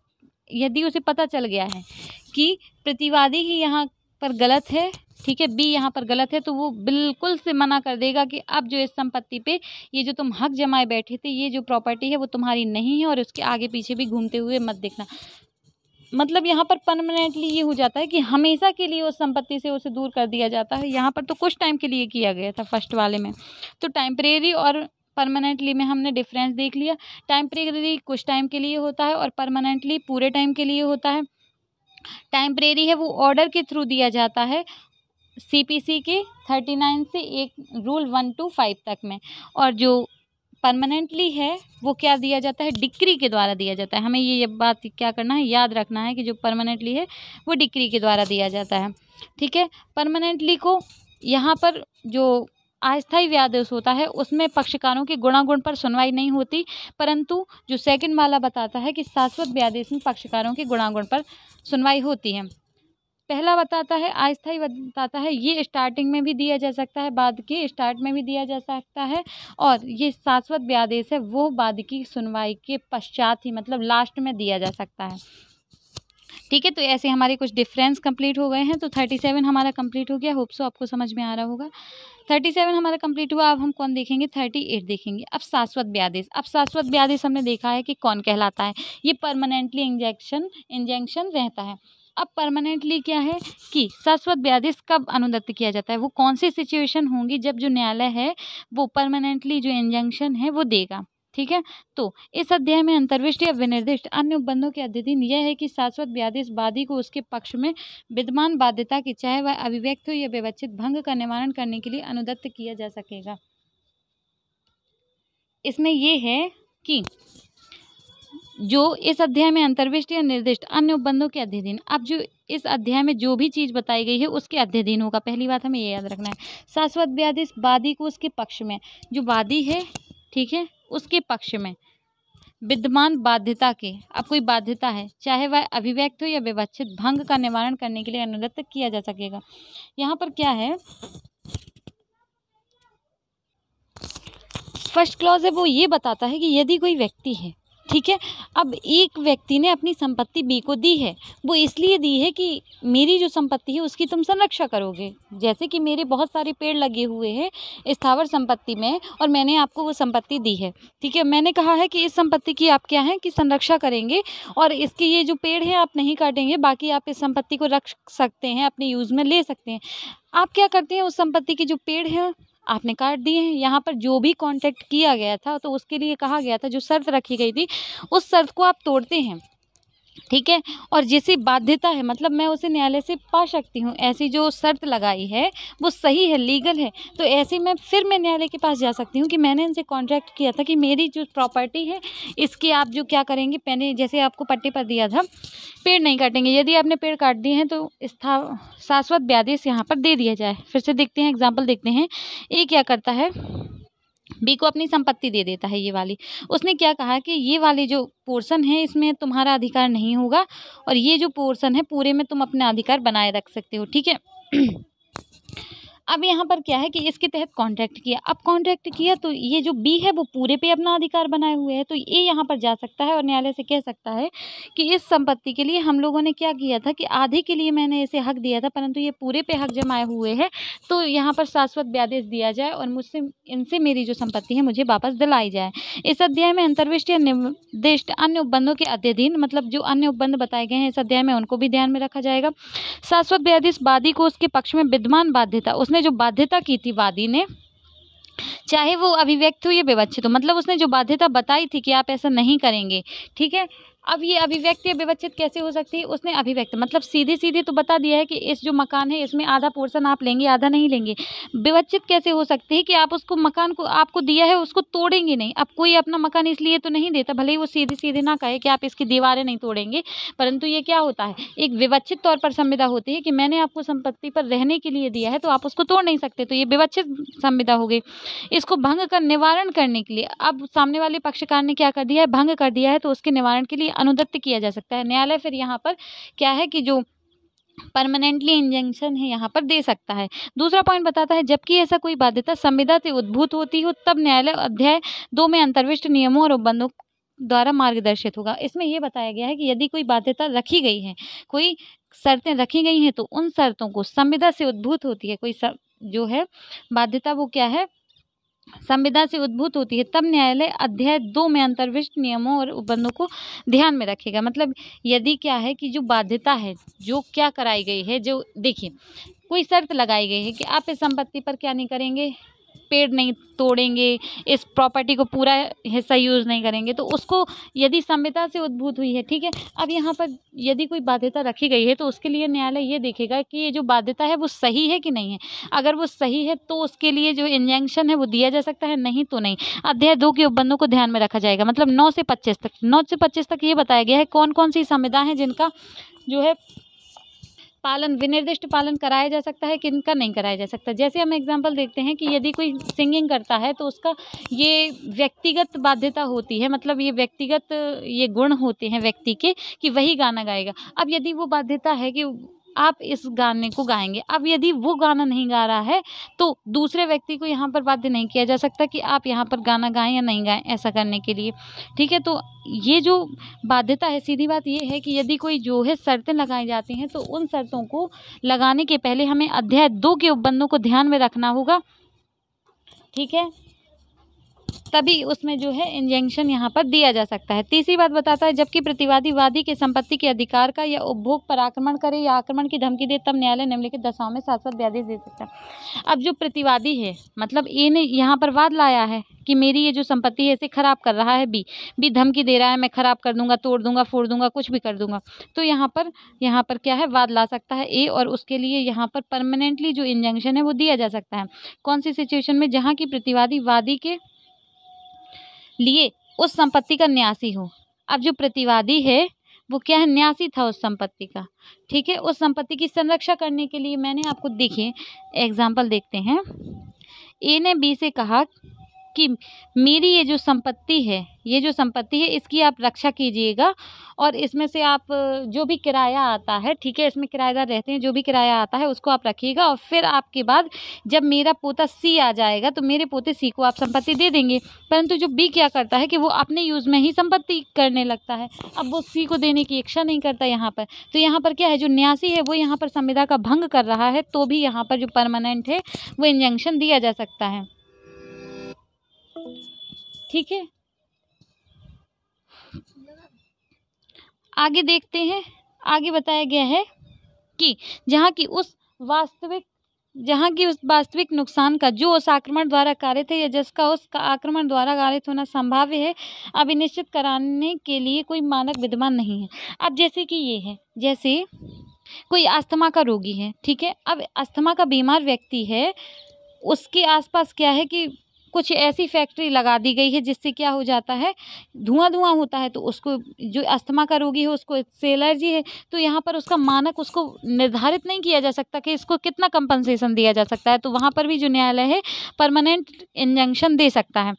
यदि उसे पता चल गया है कि प्रतिवादी ही यहाँ पर गलत है ठीक है बी यहाँ पर गलत है तो वो बिल्कुल से मना कर देगा कि अब जो इस संपत्ति पे ये जो तुम हक जमाए बैठे थे ये जो प्रॉपर्टी है वो तुम्हारी नहीं है और उसके आगे पीछे भी घूमते हुए मत देखना मतलब यहाँ पर परमानेंटली ये हो जाता है कि हमेशा के लिए उस संपत्ति से उसे दूर कर दिया जाता है यहाँ पर तो कुछ टाइम के लिए किया गया था फर्स्ट वाले में तो टेम्परेरी और परमानेंटली में हमने डिफरेंस देख लिया टेम्परेरी कुछ टाइम के लिए होता है और परमानेंटली पूरे टाइम के लिए होता है टेम्परेरी है वो ऑर्डर के थ्रू दिया जाता है सी के थर्टी नाइन से एक रूल वन टू फाइव तक में और जो परमानेंटली है वो क्या दिया जाता है डिक्री के द्वारा दिया जाता है हमें ये बात क्या करना है याद रखना है कि जो परमानेंटली है वो डिक्री के द्वारा दिया जाता है ठीक है परमानेंटली को यहाँ पर जो अस्थायी व्यादेश होता है उसमें पक्षकारों के गुणागुण पर सुनवाई नहीं होती परंतु जो सेकंड वाला बताता है कि शाश्वत व्यादेश में पक्षकारों के गुणागुण पर सुनवाई होती है पहला बताता है अस्थाई बताता है ये स्टार्टिंग में भी दिया जा सकता है बाद के स्टार्ट में भी दिया जा सकता है और ये शाश्वत व्यादेश है वो बाद की सुनवाई के पश्चात ही मतलब लास्ट में दिया जा सकता है ठीक है तो ऐसे हमारे कुछ डिफरेंस कंप्लीट हो गए हैं तो थर्टी सेवन हमारा कंप्लीट हो गया होप सो तो आपको समझ में आ रहा होगा थर्टी सेवन हमारा कंप्लीट हुआ अब हम कौन देखेंगे थर्टी एट देखेंगे अब शाश्वत ब्यादेश अब शाश्वत ब्यादेश हमने देखा है कि कौन कहलाता है ये परमानेंटली इंजेक्शन इंजेक्शन रहता है अब परमानेंटली क्या है कि शाश्वत अध्यादेश कब अनुदत्त किया जाता है वो कौन सी सिचुएशन होंगी जब जो न्यायालय है वो परमानेंटली जो इंजंक्शन है वो देगा ठीक है तो इस अध्याय में अंतर्विष्ट या विनिर्दिष्ट अन्य उपबंधों के अध्ययन यह है कि शाश्वत व्यादेश वादी को उसके पक्ष में विद्यमान बाध्यता की चाहे वह अभिव्यक्त हो या व्यवच्छित भंग का निवारण करने के लिए अनुदत्त किया जा सकेगा इसमें यह है कि जो इस अध्याय में अंतर्विष्ट या निर्दिष्ट अन्य उपबंधों के अध्ययन अब जो इस अध्याय में जो भी चीज़ बताई गई है उसके अध्ययन होगा पहली बात हमें ये याद रखना है शाश्वत व्याधि वादी को उसके पक्ष में जो वादी है ठीक है उसके पक्ष में विद्यमान बाध्यता के अब कोई बाध्यता है चाहे वह अभिव्यक्त हो या विवक्षित भंग का निवारण करने के लिए अनुरत किया जा सकेगा यहाँ पर क्या है फर्स्ट क्लॉज है वो ये बताता है कि यदि कोई व्यक्ति है ठीक है अब एक व्यक्ति ने अपनी संपत्ति बी को दी है वो इसलिए दी है कि मेरी जो संपत्ति है उसकी तुम संरक्षा करोगे जैसे कि मेरे बहुत सारे पेड़ लगे हुए हैं स्थावर संपत्ति में और मैंने आपको वो संपत्ति दी है ठीक है मैंने कहा है कि इस संपत्ति की आप क्या हैं कि संरक्षा करेंगे और इसके ये जो पेड़ हैं आप नहीं काटेंगे बाकी आप इस संपत्ति को रख सकते हैं अपने यूज़ में ले सकते हैं आप क्या करते हैं उस संपत्ति के जो पेड़ हैं आपने काट दिए हैं यहाँ पर जो भी कांटेक्ट किया गया था तो उसके लिए कहा गया था जो शर्त रखी गई थी उस शर्त को आप तोड़ते हैं ठीक है और जैसी बाध्यता है मतलब मैं उसे न्यायालय से पा सकती हूँ ऐसी जो शर्त लगाई है वो सही है लीगल है तो ऐसी मैं फिर मैं न्यायालय के पास जा सकती हूँ कि मैंने इनसे कॉन्ट्रैक्ट किया था कि मेरी जो प्रॉपर्टी है इसकी आप जो क्या करेंगे पहले जैसे आपको पट्टे पर दिया था पेड़ नहीं काटेंगे यदि आपने पेड़ काट दिए हैं तो स्था शाश्वत व्यादेश यहाँ पर दे दिया जाए फिर से देखते हैं एग्जाम्पल देखते हैं ये क्या करता है बी को अपनी संपत्ति दे देता है ये वाली उसने क्या कहा कि ये वाली जो पोर्शन है इसमें तुम्हारा अधिकार नहीं होगा और ये जो पोर्शन है पूरे में तुम अपना अधिकार बनाए रख सकते हो ठीक है अब यहाँ पर क्या है कि इसके तहत कॉन्ट्रैक्ट किया अब कॉन्ट्रैक्ट किया तो ये जो बी है वो पूरे पे अपना अधिकार बनाए हुए है तो ये यहाँ पर जा सकता है और न्यायालय से कह सकता है कि इस संपत्ति के लिए हम लोगों ने क्या किया था कि आधे के लिए मैंने इसे हक दिया था परंतु ये पूरे पे हक जमाए हुए है तो यहाँ पर शाश्वत व्यादेश दिया जाए और मुझसे इनसे मेरी जो संपत्ति है मुझे वापस दिलाई जाए इस अध्याय में अंतर्विष्टीय निर्दिष्ट अन्य उपबंधों के अध्यधीन मतलब जो अन्य उपबंध बताए गए हैं इस अध्याय में उनको भी ध्यान में रखा जाएगा शाश्वत व्यादेश वादी को उसके पक्ष में विद्यमान बाध्यता उसने उसने जो बाध्यता की थी वादी ने चाहे वो अभिव्यक्त हो या व्यवच्छित हो तो मतलब उसने जो बाध्यता बताई थी कि आप ऐसा नहीं करेंगे ठीक है अब ये अभिव्यक्ति व्यवस्थित कैसे हो सकती है उसने अभिव्यक्त मतलब सीधे सीधे तो बता दिया है कि इस जो मकान है इसमें आधा पोर्शन आप लेंगे आधा नहीं लेंगे विवच्छित कैसे हो सकती है कि आप उसको मकान को आपको दिया है उसको तोड़ेंगे नहीं अब कोई अपना मकान इसलिए तो नहीं देता भले ही वो सीधे सीधे ना कहे कि आप इसकी दीवारें नहीं तोड़ेंगे परंतु ये क्या होता है एक विवच्छित तौर पर संविदा होती है कि मैंने आपको संपत्ति पर रहने के लिए दिया है तो आप उसको तोड़ नहीं सकते तो ये विवच्छित संविदा हो गई इसको भंग का निवारण करने के लिए अब सामने वाले पक्षकार ने क्या कर दिया है भंग कर दिया है तो उसके निवारण के लिए अनुदत्त किया जा सकता है न्यायालय फिर यहाँ पर क्या है कि जो परमानेंटली इंजेंशन है यहाँ पर दे सकता है दूसरा पॉइंट बताता है जबकि ऐसा कोई बाध्यता संविदा से उद्भूत होती हो तब न्यायालय अध्याय दो में अंतर्विष्ट नियमों और उपबंधों द्वारा मार्गदर्शित होगा इसमें यह बताया गया है कि यदि कोई बाध्यता रखी गई है कोई शर्तें रखी गई हैं तो उन शर्तों को संविदा से उद्भूत होती है कोई सर, जो है बाध्यता वो क्या है संविधान से उद्भूत होती है तब न्यायालय अध्याय दो में अंतर्विष्ट नियमों और उपबंधों को ध्यान में रखेगा मतलब यदि क्या है कि जो बाध्यता है जो क्या कराई गई है जो देखिए कोई शर्त लगाई गई है कि आप इस संपत्ति पर क्या नहीं करेंगे पेड़ नहीं तोड़ेंगे इस प्रॉपर्टी को पूरा हिस्सा यूज़ नहीं करेंगे तो उसको यदि संविधा से उद्भूत हुई है ठीक है अब यहाँ पर यदि कोई बाध्यता रखी गई है तो उसके लिए न्यायालय ये देखेगा कि ये जो बाध्यता है वो सही है कि नहीं है अगर वो सही है तो उसके लिए जो इंजेंक्शन है वो दिया जा सकता है नहीं तो नहीं अध्याय दो के उपबंधों को ध्यान में रखा जाएगा मतलब नौ से पच्चीस तक नौ से पच्चीस तक ये बताया गया है कौन कौन सी संविधा है जिनका जो है पालन विनिर्दिष्ट पालन कराया जा सकता है किन का नहीं कराया जा सकता जैसे हम एग्जाम्पल देखते हैं कि यदि कोई सिंगिंग करता है तो उसका ये व्यक्तिगत बाध्यता होती है मतलब ये व्यक्तिगत ये गुण होते हैं व्यक्ति के कि वही गाना गाएगा अब यदि वो बाध्यता है कि आप इस गाने को गाएंगे अब यदि वो गाना नहीं गा रहा है तो दूसरे व्यक्ति को यहाँ पर बाध्य नहीं किया जा सकता कि आप यहाँ पर गाना गाएं या नहीं गाएं ऐसा करने के लिए ठीक है तो ये जो बाध्यता है सीधी बात ये है कि यदि कोई जो है शर्तें लगाई जाती हैं तो उन शर्तों को लगाने के पहले हमें अध्याय दो के उपबंधों को ध्यान में रखना होगा ठीक है तभी उसमें जो है इंजेंशन यहाँ पर दिया जा सकता है तीसरी बात बताता है जबकि प्रतिवादी वादी के संपत्ति के अधिकार का या उपभोग पर आक्रमण करे या आक्रमण की धमकी दे तब न्यायालय निम्नलिखित दशाओं में साथ साथ व्याधि दे सकता है अब जो प्रतिवादी है मतलब ए ने यहाँ पर वाद लाया है कि मेरी ये जो संपत्ति है इसे ख़राब कर रहा है बी बी धमकी दे रहा है मैं ख़राब कर दूंगा तोड़ दूंगा फोड़ दूंगा कुछ भी कर दूंगा तो यहाँ पर यहाँ पर क्या है वाद ला सकता है ए और उसके लिए यहाँ पर परमानेंटली जो इंजेंक्शन है वो दिया जा सकता है कौन सी सिचुएशन में जहाँ की प्रतिवादी वादी के लिए उस संपत्ति का न्यासी हो अब जो प्रतिवादी है वो क्या है न्यासी था उस संपत्ति का ठीक है उस संपत्ति की संरक्षा करने के लिए मैंने आपको देखिए एग्जाम्पल देखते हैं ए ने बी से कहा कि मेरी ये जो संपत्ति है ये जो संपत्ति है इसकी आप रक्षा कीजिएगा और इसमें से आप जो भी किराया आता है ठीक है इसमें किराएदार रहते हैं जो भी किराया आता है उसको आप रखिएगा और फिर आपके बाद जब मेरा पोता सी आ जाएगा तो मेरे पोते सी को आप संपत्ति दे देंगे परंतु जो बी क्या करता है कि वो अपने यूज़ में ही संपत्ति करने लगता है अब वो सी को देने की इच्छा नहीं करता यहाँ पर तो यहाँ पर क्या है जो न्यासी है वो यहाँ पर संविधा का भंग कर रहा है तो भी यहाँ पर जो परमानेंट है वो इंजेंक्शन दिया जा सकता है ठीक है आगे देखते हैं आगे बताया गया है कि जहाँ की उस वास्तविक जहाँ की उस वास्तविक नुकसान का जो उस आक्रमण द्वारा कारित है या जिसका उस आक्रमण द्वारा कारित होना संभाव्य है अब निश्चित कराने के लिए कोई मानक विद्यमान नहीं है अब जैसे कि ये है जैसे कोई अस्थमा का रोगी है ठीक है अब अस्थमा का बीमार व्यक्ति है उसके आसपास क्या है कि कुछ ऐसी फैक्ट्री लगा दी गई है जिससे क्या हो जाता है धुआं धुआं होता है तो उसको जो अस्थमा का रोगी है उसको इससे एलर्जी है तो यहाँ पर उसका मानक उसको निर्धारित नहीं किया जा सकता कि इसको कितना कंपनसेशन दिया जा सकता है तो वहाँ पर भी जो न्यायालय है परमानेंट इंजंक्शन दे सकता है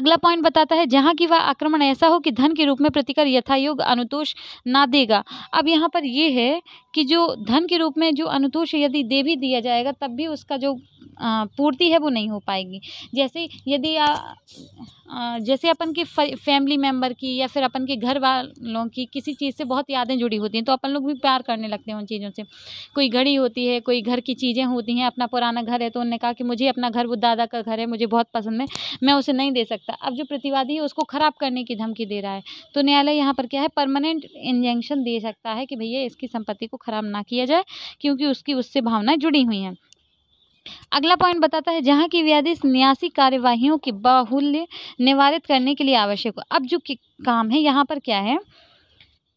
अगला पॉइंट बताता है जहाँ की वह आक्रमण ऐसा हो कि धन के रूप में प्रतिकर यथायोग अनुतोष ना देगा अब यहाँ पर यह है कि जो धन के रूप में जो अनुतोष यदि दे भी दिया जाएगा तब भी उसका जो पूर्ति है वो नहीं हो पाएगी जैसे यदि जैसे अपन की फैमिली मेम्बर की या फिर अपन के घर वालों की किसी चीज़ से बहुत यादें जुड़ी होती हैं तो अपन लोग भी प्यार करने लगते हैं उन चीज़ों से कोई घड़ी होती है कोई घर की चीज़ें होती हैं अपना पुराना घर है तो उन्होंने कहा कि मुझे अपना घर वो दादा का घर है मुझे बहुत पसंद है मैं उसे नहीं दे सकता अब जो प्रतिवादी है उसको ख़राब करने की धमकी दे रहा है तो न्यायालय यहाँ पर क्या है परमानेंट इंजेंशन दे सकता है कि भैया इसकी संपत्ति को ख़राब ना किया जाए क्योंकि उसकी उससे भावनाएँ जुड़ी हुई हैं अगला पॉइंट बताता है जहाँ की व्याधि न्यासी कार्यवाही की बाहुल्य निवारित करने के लिए आवश्यक हो अब जो काम है यहाँ पर क्या है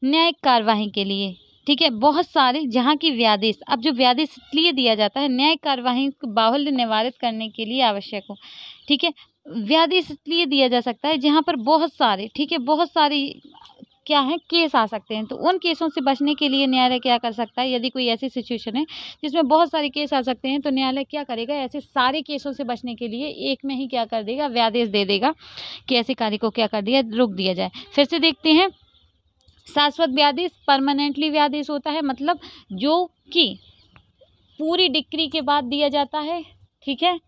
न्यायिक कार्यवाही के लिए ठीक है बहुत सारे जहाँ की व्यादेश अब जो व्यादेश इसलिए दिया जाता है न्यायिक कार्यवाही को बाहुल्य निवारित करने के लिए आवश्यक हो ठीक है व्यादेश इसलिए दिया जा सकता है जहाँ पर बहुत सारे ठीक है बहुत सारी क्या है केस आ सकते हैं तो उन केसों से बचने के लिए न्यायालय क्या कर सकता है यदि कोई ऐसी सिचुएशन है जिसमें बहुत सारे केस आ सकते हैं तो न्यायालय क्या करेगा ऐसे सारे केसों से बचने के लिए एक में ही क्या कर देगा व्यादेश दे देगा कि ऐसे कार्य को क्या कर दिया रोक दिया जाए फिर से देखते हैं शाश्वत व्यादेश परमानेंटली व्यादेश होता है मतलब जो कि पूरी डिक्री के बाद दिया जाता है ठीक है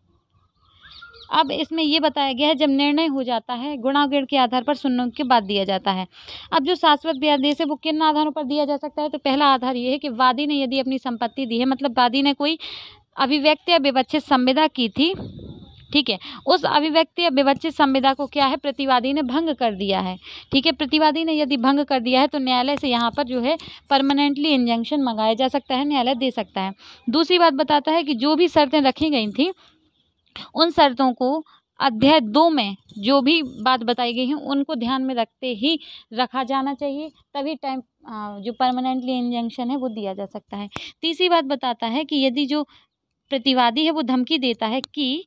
अब इसमें यह बताया गया है जब निर्णय हो जाता है गुणागिण के आधार पर सुनने के बाद दिया जाता है अब जो शाश्वत ब्यादेश है वो किन आधारों पर दिया जा सकता है तो पहला आधार ये है कि वादी ने यदि अपनी संपत्ति दी है मतलब वादी ने कोई अभिव्यक्त या विवच्छित संविदा की थी ठीक है उस अभिव्यक्ति या विवच्छित संविदा को क्या है प्रतिवादी ने भंग कर दिया है ठीक है प्रतिवादी ने यदि भंग कर दिया है तो न्यायालय से यहाँ पर जो है परमानेंटली इंजंक्शन मंगाया जा सकता है न्यायालय दे सकता है दूसरी बात बताता है कि जो भी शर्तें रखी गई थी उन शर्तों को अध्याय दो में जो भी बात बताई गई है उनको ध्यान में रखते ही रखा जाना चाहिए तभी टाइम जो परमानेंटली इंजंक्शन है वो दिया जा सकता है तीसरी बात बताता है कि यदि जो प्रतिवादी है वो धमकी देता है कि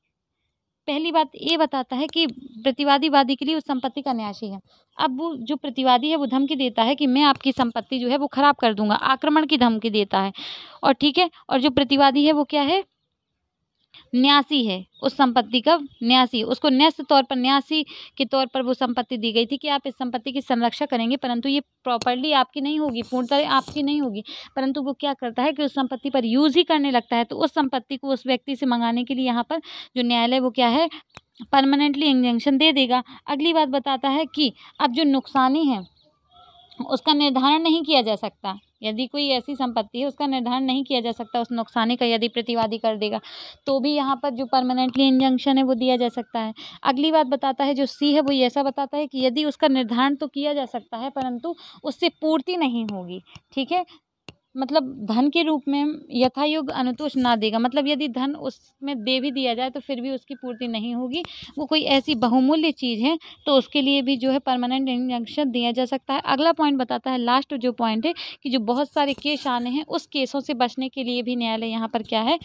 पहली बात ये बताता है कि प्रतिवादी वादी के लिए उस संपत्ति का न्यासी है अब वो जो प्रतिवादी है वो धमकी देता है कि मैं आपकी संपत्ति जो है वो खराब कर दूंगा आक्रमण की धमकी देता है और ठीक है और जो प्रतिवादी है वो क्या है न्यासी है उस संपत्ति का न्यासी उसको न्यस्त तौर पर न्यासी के तौर पर वो संपत्ति दी गई थी कि आप इस संपत्ति की संरक्षा करेंगे परंतु ये प्रॉपरली आपकी नहीं होगी पूर्णतः आपकी नहीं होगी परंतु वो क्या करता है कि उस संपत्ति पर यूज़ ही करने लगता है तो उस संपत्ति को उस व्यक्ति से मंगाने के लिए यहाँ पर जो न्यायालय वो क्या है परमानेंटली इंजेंशन दे देगा अगली बात बताता है कि अब जो नुकसानी है उसका निर्धारण नहीं किया जा सकता यदि कोई ऐसी संपत्ति है उसका निर्धारण नहीं किया जा सकता उस नुकसानी का यदि प्रतिवादी कर देगा तो भी यहाँ पर जो परमानेंटली इंजंक्शन है वो दिया जा सकता है अगली बात बताता है जो सी है वो ऐसा बताता है कि यदि उसका निर्धारण तो किया जा सकता है परंतु उससे पूर्ति नहीं होगी ठीक है मतलब धन के रूप में यथायुग अनुतोष ना देगा मतलब यदि धन उसमें दे भी दिया जाए तो फिर भी उसकी पूर्ति नहीं होगी वो कोई ऐसी बहुमूल्य चीज़ है तो उसके लिए भी जो है परमानेंट इंजंक्शन दिया जा सकता है अगला पॉइंट बताता है लास्ट जो पॉइंट है कि जो बहुत सारे केस आने हैं उस केसों से बचने के लिए भी न्यायालय यहाँ पर क्या है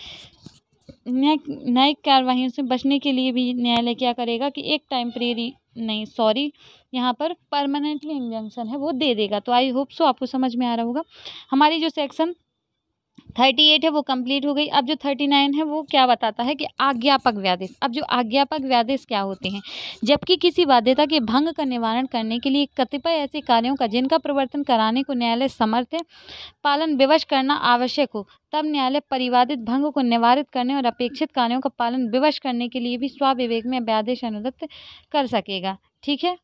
न्यायिक न्यायिक कार्रवाइयों से बचने के लिए भी न्यायालय क्या करेगा कि एक टाइम पीरियड नहीं सॉरी यहाँ पर परमानेंटली इंजंक्शन है वो दे देगा तो आई होप सो आपको समझ में आ रहा होगा हमारी जो सेक्शन थर्टी एट है वो कंप्लीट हो गई अब जो थर्टी नाइन है वो क्या बताता है कि आज्ञापक व्यादेश अब जो आज्ञापक व्यादेश क्या होते हैं जबकि किसी बाध्यता के भंग का निवारण करने के लिए कतिपय ऐसे कार्यों का जिनका प्रवर्तन कराने को न्यायालय समर्थ है पालन विवश करना आवश्यक हो तब न्यायालय परिवादित भंग को निवारित करने और अपेक्षित कार्यों का पालन विवश करने के लिए भी स्वाविवेक में व्यादेश अनुदत्त कर सकेगा ठीक है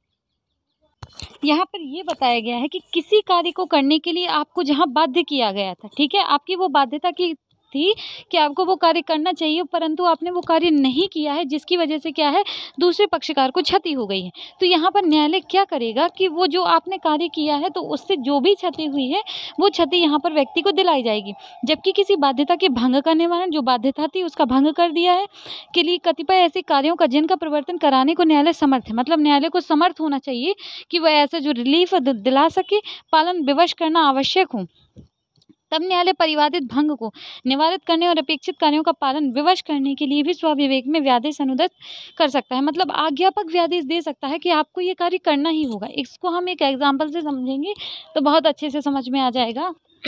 यहाँ पर ये बताया गया है कि किसी कार्य को करने के लिए आपको जहाँ बाध्य किया गया था ठीक है आपकी वो बाध्यता की थी कि आपको वो कार्य करना चाहिए परंतु आपने वो कार्य नहीं किया है जिसकी वजह से क्या है दूसरे पक्षकार को क्षति हो गई है तो यहाँ पर न्यायालय क्या करेगा कि वो जो आपने कार्य किया है तो उससे जो भी क्षति हुई है वो क्षति यहाँ पर व्यक्ति को दिलाई जाएगी जबकि किसी बाध्यता के भंग का निवारण जो बाध्यता थी उसका भंग कर दिया है के लिए कतिपय ऐसे कार्यों का जिनका परिवर्तन कराने को न्यायालय समर्थ है मतलब न्यायालय को समर्थ होना चाहिए कि वह ऐसा जो रिलीफ दिला सके पालन विवश करना आवश्यक हो तब न्यायालय परिवादित भंग को निवारित करने और अपेक्षित कार्यों का पालन विवश करने के लिए भी स्वविवेक में व्यादेश अनुदत्त कर सकता है मतलब आज्ञापक व्यादेश दे सकता है कि आपको ये कार्य करना ही होगा इसको हम एक एग्जाम्पल से समझेंगे तो बहुत अच्छे से समझ में आ जाएगा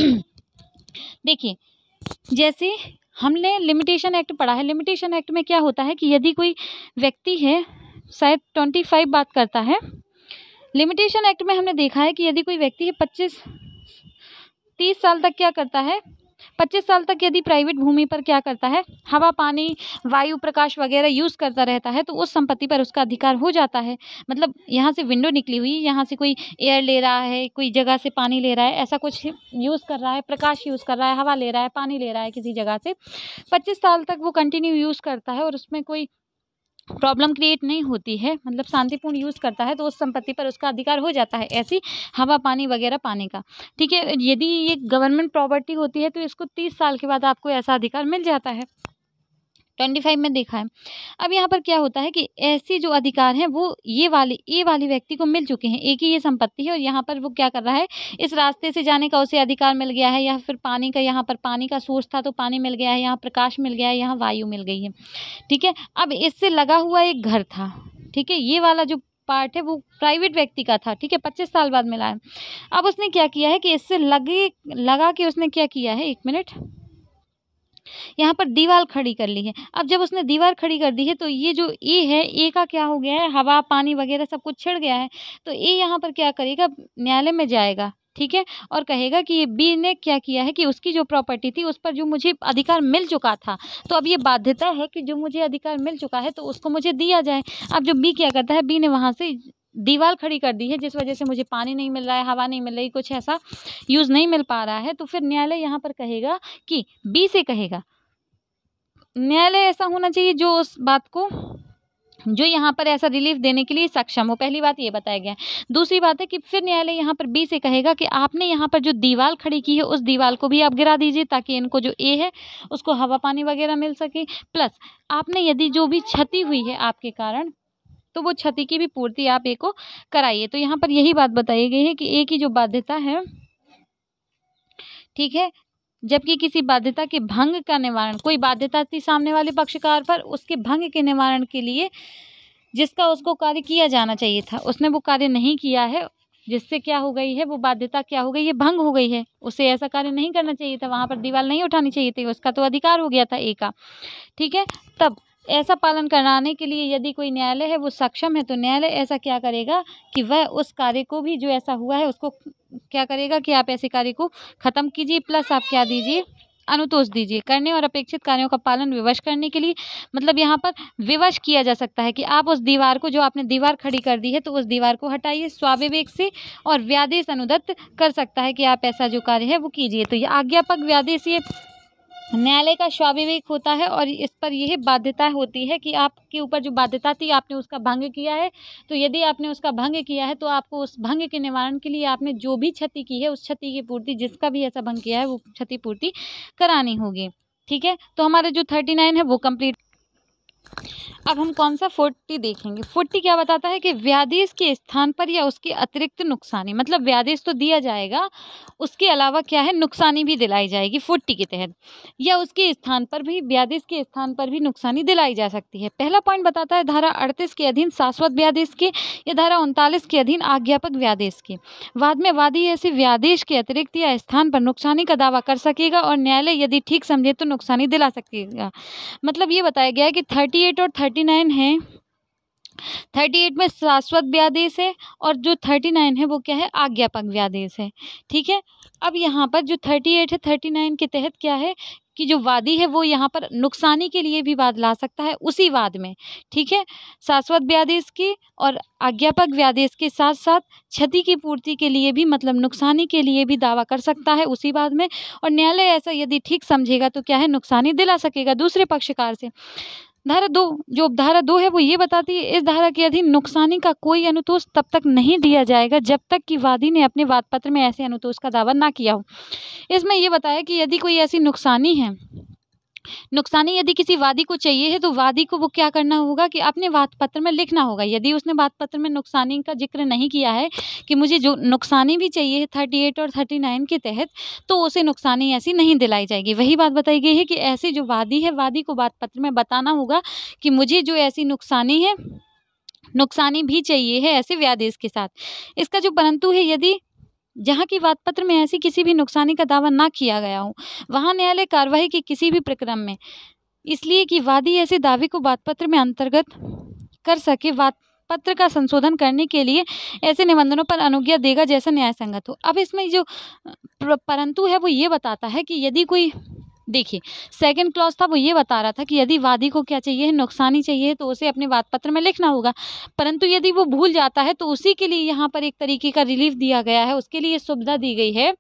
देखिए जैसे हमने लिमिटेशन एक्ट पढ़ा है लिमिटेशन एक्ट में क्या होता है कि यदि कोई व्यक्ति है शायद ट्वेंटी फाइव बात करता है लिमिटेशन एक्ट में हमने देखा है कि यदि कोई व्यक्ति है पच्चीस तीस साल तक क्या करता है पच्चीस साल तक यदि प्राइवेट भूमि पर क्या करता है हवा पानी वायु प्रकाश वगैरह यूज़ करता रहता है तो उस संपत्ति पर उसका अधिकार हो जाता है मतलब यहाँ से विंडो निकली हुई यहाँ से कोई एयर ले रहा है कोई जगह से पानी ले रहा है ऐसा कुछ यूज़ कर रहा है प्रकाश यूज़ कर रहा है हवा ले रहा है पानी ले रहा है किसी जगह से पच्चीस साल तक वो कंटिन्यू यूज़ करता है और उसमें कोई प्रॉब्लम क्रिएट नहीं होती है मतलब शांतिपूर्ण यूज़ करता है तो उस संपत्ति पर उसका अधिकार हो जाता है ऐसी हवा पानी वगैरह पाने का ठीक है यदि ये गवर्नमेंट प्रॉपर्टी होती है तो इसको तीस साल के बाद आपको ऐसा अधिकार मिल जाता है ट्वेंटी फाइव में देखा है अब यहाँ पर क्या होता है कि ऐसे जो अधिकार हैं वो ये वाले ए वाले व्यक्ति को मिल चुके हैं एक ही ये संपत्ति है और यहाँ पर वो क्या कर रहा है इस रास्ते से जाने का उसे अधिकार मिल गया है या फिर पानी का यहाँ पर पानी का सोर्स था तो पानी मिल गया है यहाँ प्रकाश मिल गया है यहाँ वायु मिल गई है ठीक है अब इससे लगा हुआ एक घर था ठीक है ये वाला जो पार्ट है वो प्राइवेट व्यक्ति का था ठीक है पच्चीस साल बाद मिला है अब उसने क्या किया है कि इससे लगे लगा के उसने क्या किया है एक मिनट यहाँ पर दीवार खड़ी कर ली है अब जब उसने दीवार खड़ी कर दी है तो ये जो ए है ए का क्या हो गया है हवा पानी वगैरह सब कुछ छिड़ गया है तो ए यहाँ पर क्या करेगा न्यायालय में जाएगा ठीक है और कहेगा कि ये बी ने क्या किया है कि उसकी जो प्रॉपर्टी थी उस पर जो मुझे अधिकार मिल चुका था तो अब ये बाध्यता है कि जो मुझे अधिकार मिल चुका है तो उसको मुझे दिया जाए अब जो बी क्या करता है बी ने वहाँ से दीवार खड़ी कर दी है जिस वजह से मुझे पानी नहीं मिल रहा है हवा नहीं मिल रही कुछ ऐसा यूज़ नहीं मिल पा रहा है तो फिर न्यायालय यहाँ पर कहेगा कि बी से कहेगा न्यायालय ऐसा होना चाहिए जो उस बात को जो यहाँ पर ऐसा रिलीफ देने के लिए सक्षम हो पहली बात ये बताया गया है दूसरी बात है कि फिर न्यायालय यहाँ पर बी से कहेगा कि आपने यहाँ पर जो दीवार खड़ी की है उस दीवार को भी आप गिरा दीजिए ताकि इनको जो ए है उसको हवा पानी वगैरह मिल सके प्लस आपने यदि जो भी क्षति हुई है आपके कारण तो वो क्षति की भी पूर्ति आप एक को कराइए तो यहाँ पर यही बात बताई गई है कि एक ही जो बाध्यता है ठीक है जबकि किसी बाध्यता के भंग का निवारण कोई बाध्यता थी सामने वाले पक्षकार पर उसके भंग के निवारण के लिए जिसका उसको कार्य किया जाना चाहिए था उसने वो कार्य नहीं किया है जिससे क्या हो गई है वो बाध्यता क्या हो गई है भंग हो गई है उसे ऐसा कार्य नहीं करना चाहिए था वहाँ पर दीवार नहीं उठानी चाहिए थी उसका तो अधिकार हो गया था एक का ठीक है तब ऐसा पालन कराने के लिए यदि कोई न्यायालय है वो सक्षम है तो न्यायालय ऐसा क्या करेगा कि वह उस कार्य को भी जो ऐसा हुआ है उसको क्या करेगा कि आप ऐसे कार्य को ख़त्म कीजिए प्लस आप क्या दीजिए अनुतोष दीजिए करने और अपेक्षित कार्यों का पालन विवश करने के लिए मतलब यहाँ पर विवश किया जा सकता है कि आप उस दीवार को जो आपने दीवार खड़ी कर दी है तो उस दीवार को हटाइए स्वाविवेक से और व्यादेश अनुदत्त कर सकता है कि आप ऐसा जो कार्य है वो कीजिए तो ये आज्ञापक व्यादेश ये न्यायालय का स्वाविवेक होता है और इस पर यह बाध्यता होती है कि आपके ऊपर जो बाध्यता थी आपने उसका भंग किया है तो यदि आपने उसका भंग किया है तो आपको उस भंग के निवारण के लिए आपने जो भी क्षति की है उस क्षति की पूर्ति जिसका भी ऐसा भंग किया है वो क्षतिपूर्ति करानी होगी ठीक है तो हमारा जो थर्टी नाइन है वो कम्प्लीट अब हम कौन सा फोर्टी देखेंगे फोर्टी क्या बताता है कि व्यादेश के स्थान पर या उसके अतिरिक्त नुकसानी मतलब व्यादेश तो दिया जाएगा उसके अलावा क्या है नुकसानी भी दिलाई जाएगी फोर्टी के तहत या उसके स्थान पर भी व्यादेश के स्थान पर भी नुकसानी दिलाई जा सकती है पहला पॉइंट बताता है धारा अड़तीस के अधीन शाश्वत व्यादेश के या धारा उनतालीस के अधीन आज्ञापक व्यादेश के बाद में वादी ऐसे व्यादेश के अतिरिक्त या स्थान पर नुकसानी का दावा कर सकेगा और न्यायालय यदि ठीक समझे तो नुकसानी दिला सकेगा मतलब ये बताया गया है कि थर्टी थर्टी एट और थर्टी नाइन है थर्टी एट में शाश्वत व्यादेश है और जो थर्टी नाइन है वो क्या है आज्ञापक व्यादेश है ठीक है अब यहाँ पर जो थर्टी एट है थर्टी नाइन के तहत क्या है कि जो वादी है वो यहाँ पर नुकसानी के लिए भी वाद ला सकता है उसी वाद में ठीक है शाश्वत व्यादेश की और आज्ञापक व्यादेश के साथ साथ क्षति की पूर्ति के लिए भी मतलब नुकसानी के लिए भी दावा कर सकता है उसी वाद में और न्यायालय ऐसा यदि ठीक समझेगा तो क्या है नुकसानी दिला सकेगा दूसरे पक्षकार से धारा दो जो धारा दो है वो ये बताती है इस धारा के अधीन नुकसानी का कोई अनुतोष तब तक नहीं दिया जाएगा जब तक कि वादी ने अपने वादपत्र में ऐसे अनुतोष का दावा ना किया हो इसमें यह बताया कि यदि कोई ऐसी नुकसानी है नुकसानी यदि किसी वादी को चाहिए है तो वादी को वो क्या करना होगा कि अपने बात पत्र में लिखना होगा यदि उसने बात पत्र में नुकसानी का जिक्र नहीं किया है कि मुझे जो नुकसानी भी चाहिए है थर्टी एट और थर्टी नाइन के तहत तो उसे नुकसानी ऐसी नहीं दिलाई जाएगी वही बात बताई गई है कि ऐसे जो वादी है वादी को बात पत्र में बताना होगा कि मुझे जो ऐसी नुकसानी है नुकसानी भी चाहिए है ऐसे व्यादेश के साथ इसका जो परंतु है यदि जहाँ की बात पत्र में ऐसी किसी भी नुकसानी का दावा ना किया गया हो वहाँ न्यायालय कार्यवाही के किसी भी प्रक्रम में इसलिए कि वादी ऐसे दावे को बात पत्र में अंतर्गत कर सके बात पत्र का संशोधन करने के लिए ऐसे निबंधनों पर अनुज्ञा देगा जैसा न्याय संगत हो अब इसमें जो परंतु है वो ये बताता है कि यदि कोई देखिए सेकंड क्लॉज था वो ये बता रहा था कि यदि वादी को क्या चाहिए नुकसानी चाहिए तो उसे अपने बात पत्र में लिखना होगा परंतु यदि वो भूल जाता है तो उसी के लिए यहाँ पर एक तरीके का रिलीफ दिया गया है उसके लिए सुविधा दी गई है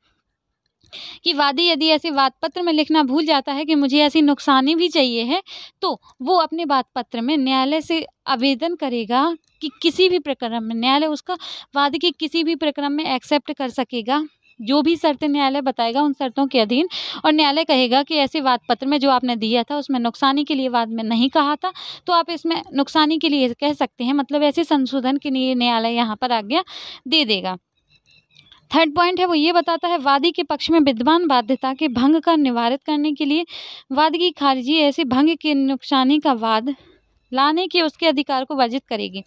कि वादी यदि ऐसे बात पत्र में लिखना भूल जाता है कि मुझे ऐसी नुकसानी भी चाहिए है तो वो अपने बात पत्र में न्यायालय से आवेदन करेगा कि किसी भी प्रकरण में न्यायालय उसका वाद के किसी भी प्रकरण में एक्सेप्ट कर सकेगा जो भी शर्तें न्यायालय बताएगा उन शर्तों के अधीन और न्यायालय कहेगा कि ऐसे वाद पत्र में जो आपने दिया था उसमें नुकसानी के लिए वाद में नहीं कहा था तो आप इसमें नुकसानी के लिए कह सकते हैं मतलब ऐसे संशोधन के लिए न्यायालय यहाँ पर आज्ञा दे देगा थर्ड पॉइंट है वो ये बताता है वादी के पक्ष में विद्वान बाध्यता के भंग का निवारित करने के लिए वादगी खारिजी ऐसे भंग के नुकसानी का वाद लाने के उसके अधिकार को वर्जित करेगी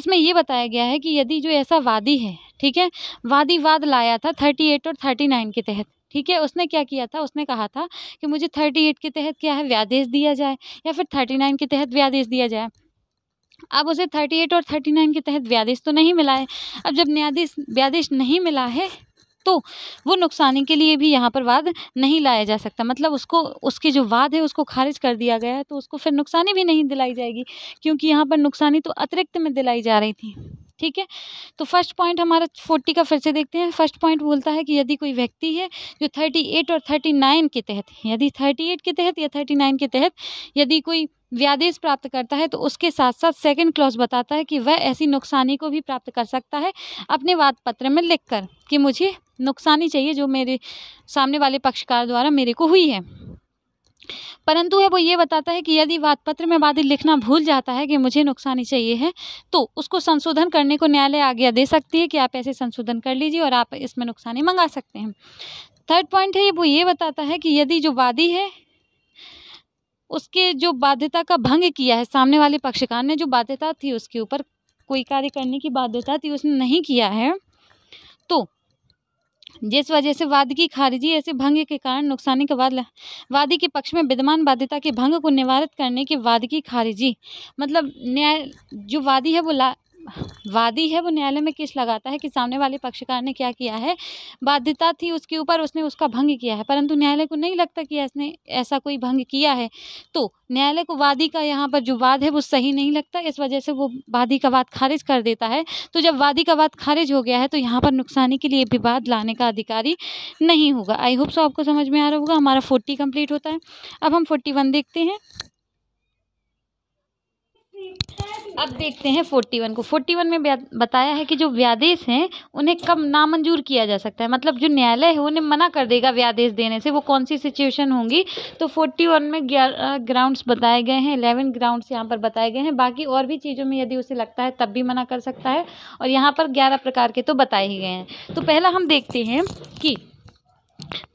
इसमें यह बताया गया है कि यदि जो ऐसा वादी है ठीक है वादी वाद लाया था थर्टी एट और थर्टी नाइन के तहत ठीक है उसने क्या किया था उसने कहा था कि मुझे थर्टी एट के तहत क्या है व्यादेश दिया जाए या फिर थर्टी नाइन के तहत व्यादेश दिया जाए अब उसे थर्टी एट और थर्टी नाइन के तहत व्यादेश तो नहीं मिला है अब जब न्यायाधीश व्यादेश नहीं मिला है तो वो नुकसानी के लिए भी यहाँ पर वाद नहीं लाया जा सकता मतलब उसको उसके जो वाद है उसको खारिज कर दिया गया है तो उसको फिर नुकसानी भी नहीं दिलाई जाएगी क्योंकि यहाँ पर नुकसानी तो अतिरिक्त में दिलाई जा रही थी ठीक है तो फर्स्ट पॉइंट हमारा फोर्टी का फिर से देखते हैं फर्स्ट पॉइंट बोलता है कि यदि कोई व्यक्ति है जो थर्टी एट और थर्टी नाइन के तहत यदि थर्टी एट के तहत या थर्टी नाइन के तहत यदि कोई व्यादेश प्राप्त करता है तो उसके साथ साथ सेकंड क्लॉज बताता है कि वह ऐसी नुकसानी को भी प्राप्त कर सकता है अपने वाद पत्र में लिखकर कि मुझे नुकसानी चाहिए जो मेरे सामने वाले पक्षकार द्वारा मेरे को हुई है परंतु है वो ये बताता है कि यदि वादपत्र पत्र में वादी लिखना भूल जाता है कि मुझे नुकसानी चाहिए है तो उसको संशोधन करने को न्यायालय आज्ञा दे सकती है कि आप ऐसे संशोधन कर लीजिए और आप इसमें नुकसानी मंगा सकते हैं थर्ड पॉइंट है वो ये बताता है कि यदि जो वादी है उसके जो बाध्यता का भंग किया है सामने वाले पक्षकार ने जो बाध्यता थी उसके ऊपर कोई कार्य करने की बाध्यता थी उसने नहीं किया है तो जिस वजह से वादगी की खारिजी ऐसे भंग के कारण नुकसानी के बाद वादी के पक्ष में विद्यमान बाध्यता के भंग को निवारित करने के वादगी की खारिजी मतलब न्याय जो वादी है वो ला वादी है वो न्यायालय में केस लगाता है कि सामने वाले पक्षकार ने क्या किया है बाध्यता थी उसके ऊपर उसने उसका भंग किया है परंतु न्यायालय को नहीं लगता कि इसने ऐसा कोई भंग किया है तो न्यायालय को वादी का यहाँ पर जो वाद है वो सही नहीं लगता इस वजह से वो वादी का वाद खारिज कर देता है तो जब वादी का वाद खारिज हो गया है तो यहाँ पर नुकसानी के लिए विवाद लाने का अधिकारी नहीं होगा आई होप सो आपको समझ में आ रहा होगा हमारा फोर्टी कम्प्लीट होता है अब हम फोर्टी वन देखते हैं अब देखते हैं फोर्टी वन को फोर्टी वन में बताया है कि जो व्यादेश हैं उन्हें कब नामंजूर किया जा सकता है मतलब जो न्यायालय है उन्हें मना कर देगा व्यादेश देने से वो कौन सी सिचुएशन होंगी तो फोर्टी वन में ग्राउंड्स बताए गए हैं एलेवन ग्राउंड्स यहाँ पर बताए गए हैं बाकी और भी चीज़ों में यदि उसे लगता है तब भी मना कर सकता है और यहाँ पर ग्यारह प्रकार के तो बताए ही गए हैं तो पहला हम देखते हैं कि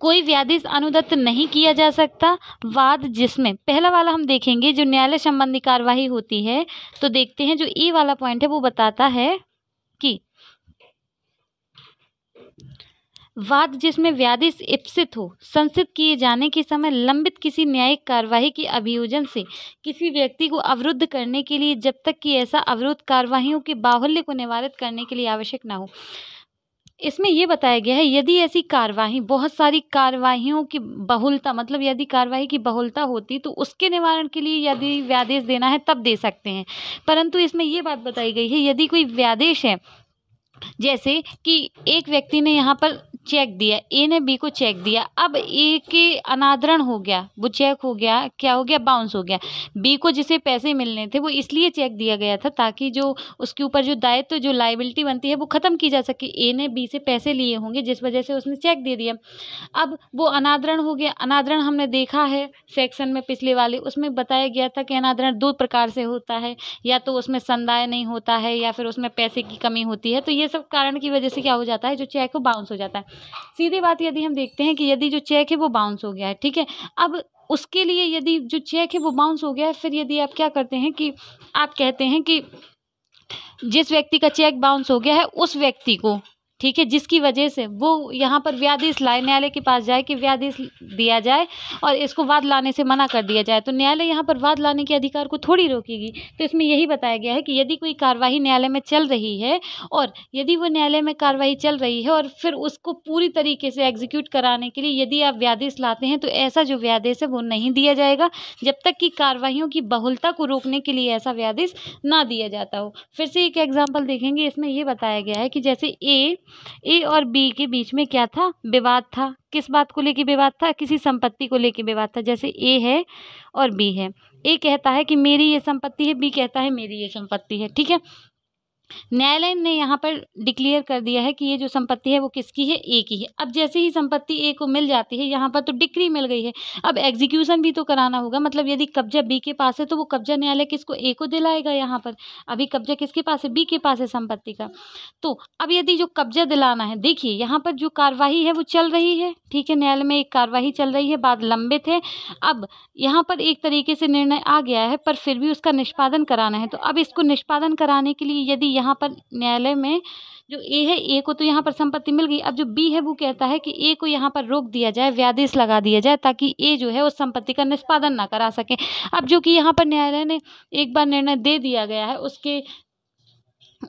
कोई व्याधिस अनुदत्त नहीं किया जा सकता वाद जिसमें पहला वाला हम देखेंगे जो न्यायालय संबंधी कार्यवाही होती है तो देखते हैं जो ई वाला पॉइंट है वो बताता है कि वाद जिसमें व्याधिस इप्सित हो संसित किए जाने के समय लंबित किसी न्यायिक कार्यवाही के अभियोजन से किसी व्यक्ति को अवरुद्ध करने के लिए जब तक कि ऐसा अवरुद्ध कार्यवाहियों के बाहुल्य को निवारित करने के लिए आवश्यक ना हो इसमें ये बताया गया है यदि ऐसी कार्यवाही बहुत सारी कार्यवाहियों की बहुलता मतलब यदि कार्यवाही की बहुलता होती तो उसके निवारण के लिए यदि व्यादेश देना है तब दे सकते हैं परंतु इसमें ये बात बताई गई है यदि कोई व्यादेश है जैसे कि एक व्यक्ति ने यहाँ पर चेक दिया ए ने बी को चेक दिया अब ए के अनादरण हो गया वो चेक हो गया क्या हो गया बाउंस हो गया बी को जिसे पैसे मिलने थे वो इसलिए चेक दिया गया था ताकि जो उसके ऊपर जो दायित्व तो जो लाइबिलिटी बनती है वो ख़त्म की जा सके ए ने बी से पैसे लिए होंगे जिस वजह से उसने चेक दे दिया अब वो अनादरण हो गया अनादरण हमने देखा है सेक्शन में पिछले वाले उसमें बताया गया था कि अनादरण दो प्रकार से होता है या तो उसमें संदाय नहीं होता है या फिर उसमें पैसे की कमी होती है तो ये सब कारण की वजह से क्या हो जाता है जो चेक हो बाउंस हो जाता है सीधी बात यदि हम देखते हैं कि यदि जो चेक है वो बाउंस हो गया है ठीक है अब उसके लिए यदि जो चेक है वो बाउंस हो गया है फिर यदि आप क्या करते हैं कि आप कहते हैं कि जिस व्यक्ति का चेक बाउंस हो गया है उस व्यक्ति को ठीक है जिसकी वजह से वो यहाँ पर व्याधीश लाए न्यायालय के पास जाए कि व्याधीश दिया जाए और इसको वाद लाने से मना कर दिया जाए तो न्यायालय यहाँ पर वाद लाने के अधिकार को थोड़ी रोकेगी तो इसमें यही बताया गया है कि यदि कोई कार्रवाई न्यायालय में चल रही है और यदि वो न्यायालय में कार्रवाई चल रही है और फिर उसको पूरी तरीके से एग्जीक्यूट कराने के लिए यदि आप व्यादेश लाते हैं तो ऐसा जो व्यादेश है वो नहीं दिया जाएगा जब तक कि कार्रवाइयों की बहुलता को रोकने के लिए ऐसा व्यादेश ना दिया जाता हो फिर से एक एग्जाम्पल देखेंगे इसमें यह बताया गया है कि जैसे ए ए और बी के बीच में क्या था विवाद था किस बात को लेके विवाद था किसी संपत्ति को लेकर विवाद था जैसे ए है और बी है ए कहता है कि मेरी ये संपत्ति है बी कहता है मेरी ये संपत्ति है ठीक है न्यायालय ने यहाँ पर डिक्लेयर कर दिया है कि ये जो संपत्ति है वो किसकी है ए की है अब जैसे ही संपत्ति ए को मिल जाती है यहाँ पर तो डिक्री मिल गई है अब एग्जीक्यूशन भी तो कराना होगा मतलब यदि कब्जा बी के पास है तो वो कब्जा न्यायालय किसको ए को दिलाएगा यहाँ पर अभी कब्जा किसके पास है बी के पास है संपत्ति का तो अब यदि जो कब्जा दिलाना है देखिए यहाँ पर जो कार्रवाई है वो चल रही है ठीक है न्यायालय में एक कार्यवाही चल रही है बाद लंबित है अब यहाँ पर एक तरीके से निर्णय आ गया है पर फिर भी उसका निष्पादन कराना है तो अब इसको निष्पादन कराने के लिए यदि यहाँ पर न्यायालय में जो ए है ए को तो यहाँ पर संपत्ति मिल गई अब जो बी है वो कहता है कि ए को यहाँ पर रोक दिया जाए व्यादेश लगा दिया जाए ताकि ए जो है उस संपत्ति का निष्पादन ना करा सके अब जो कि यहाँ पर न्यायालय ने एक बार निर्णय दे दिया गया है उसके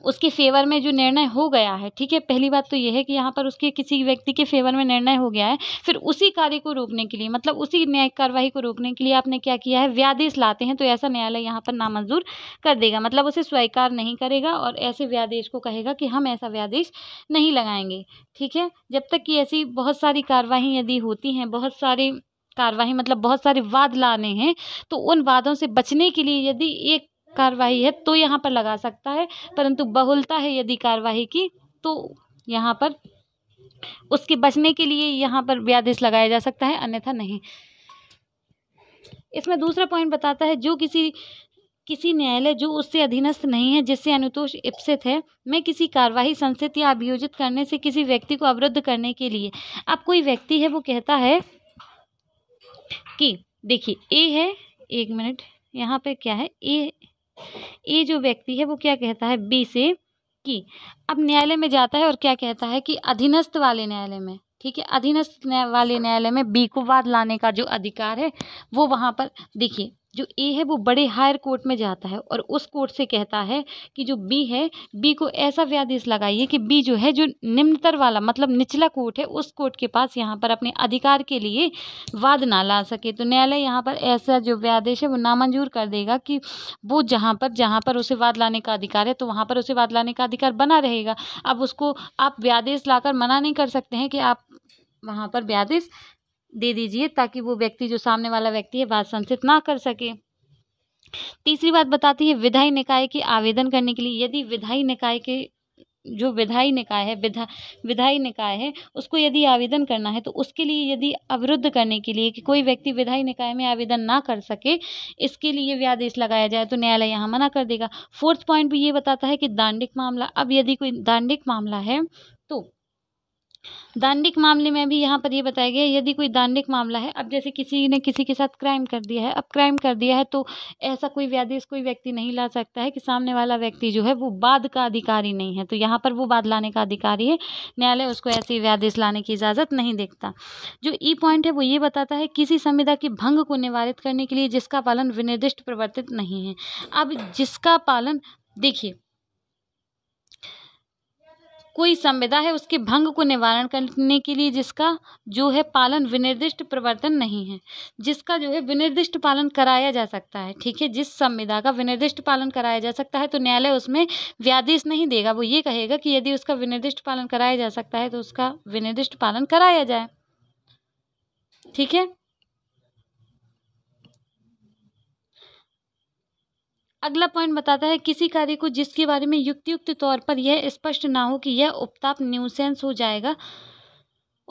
उसके फेवर में जो निर्णय हो गया है ठीक है पहली बात तो यह है कि यहाँ पर उसके किसी व्यक्ति के फेवर में निर्णय हो गया है फिर उसी कार्य को रोकने के लिए मतलब उसी न्यायिक कार्यवाही को रोकने के लिए आपने क्या किया है व्यादेश लाते हैं तो ऐसा न्यायालय यहाँ पर नामंजूर कर देगा मतलब उसे स्वीकार नहीं करेगा और ऐसे व्यादेश को कहेगा कि हम ऐसा व्यादेश नहीं लगाएंगे ठीक है जब तक कि ऐसी बहुत सारी कार्रवाई यदि होती हैं बहुत सारी कार्यवाही मतलब बहुत सारे वाद लाने हैं तो उन वादों से बचने के लिए यदि एक कार्यवाही है तो यहाँ पर लगा सकता है परंतु बहुलता है यदि कार्यवाही की तो यहाँ पर उसके बचने के लिए यहाँ पर व्यादेश लगाया जा सकता है अन्यथा नहीं इसमें दूसरा पॉइंट बताता है जो किसी किसी न्यायालय जो उससे अधीनस्थ नहीं है जिससे अनुतोष इप्सित है मैं किसी कार्यवाही संस्थित या अभियोजित करने से किसी व्यक्ति को अवरुद्ध करने के लिए अब कोई व्यक्ति है वो कहता है कि देखिए ए है एक मिनट यहाँ पे क्या है ए ये जो व्यक्ति है वो क्या कहता है बी से कि अब न्यायालय में जाता है और क्या कहता है कि अधीनस्थ वाले न्यायालय में ठीक है अधीनस्थ वाले न्यायालय में बी को वाद लाने का जो अधिकार है वो वहाँ पर देखिए जो ए है वो बड़े हायर कोर्ट में जाता है और उस कोर्ट से कहता है कि जो बी है बी को ऐसा व्यादेश लगाइए कि बी जो है जो निम्नतर वाला मतलब निचला कोर्ट है उस कोर्ट के पास यहाँ पर अपने अधिकार के लिए वाद ना ला सके तो न्यायालय यहाँ पर ऐसा जो व्यादेश है वो नामंजूर कर देगा कि वो जहाँ पर जहाँ पर उसे वाद लाने का अधिकार है तो वहाँ पर उसे वाद लाने का अधिकार बना रहेगा अब उसको आप व्यादेश लाकर मना नहीं कर सकते हैं कि आप वहाँ पर व्यादेश दे दीजिए ताकि वो व्यक्ति जो सामने वाला व्यक्ति है बात संसित ना कर सके तीसरी बात बताती है विधायी निकाय के आवेदन करने के लिए यदि विधायी निकाय के जो विधायी निकाय है विधा विधायी निकाय है उसको यदि आवेदन करना है तो उसके लिए यदि अवरुद्ध करने के लिए कि कोई व्यक्ति विधायी निकाय में आवेदन ना कर सके इसके लिए व्यादेश लगाया जाए तो न्यायालय यहाँ मना कर देगा फोर्थ पॉइंट भी ये बताता है कि दांडिक मामला अब यदि कोई दांडिक मामला है दांडिक मामले में भी यहाँ पर ये यह बताया गया यदि कोई दांडिक मामला है अब जैसे किसी ने किसी के साथ क्राइम कर दिया है अब क्राइम कर दिया है तो ऐसा कोई व्यादेश कोई व्यक्ति नहीं ला सकता है कि सामने वाला व्यक्ति जो है वो बाद का अधिकारी नहीं है तो यहाँ पर वो बाद लाने का अधिकारी है न्यायालय उसको ऐसे व्यादेश लाने की इजाज़त नहीं देखता जो ई e पॉइंट है वो ये बताता है किसी संविधा के भंग को निवारित करने के लिए जिसका पालन विनिर्दिष्ट प्रवर्तित नहीं है अब जिसका पालन देखिए कोई संविदा है उसके भंग को निवारण करने के लिए जिसका जो है पालन विनिर्दिष्ट प्रवर्तन नहीं है जिसका जो है विनिर्दिष्ट पालन कराया जा सकता है ठीक है जिस संविदा का विनिर्दिष्ट पालन कराया जा सकता है तो न्यायालय उसमें व्यादेश नहीं देगा वो ये कहेगा कि यदि उसका विनिर्दिष्ट पालन कराया जा सकता है तो उसका विनिर्दिष्ट पालन कराया जाए ठीक है अगला पॉइंट बताता है किसी कार्य को जिसके बारे में युक्तियुक्त तौर पर यह स्पष्ट ना हो कि यह उपताप न्यूसेंस हो जाएगा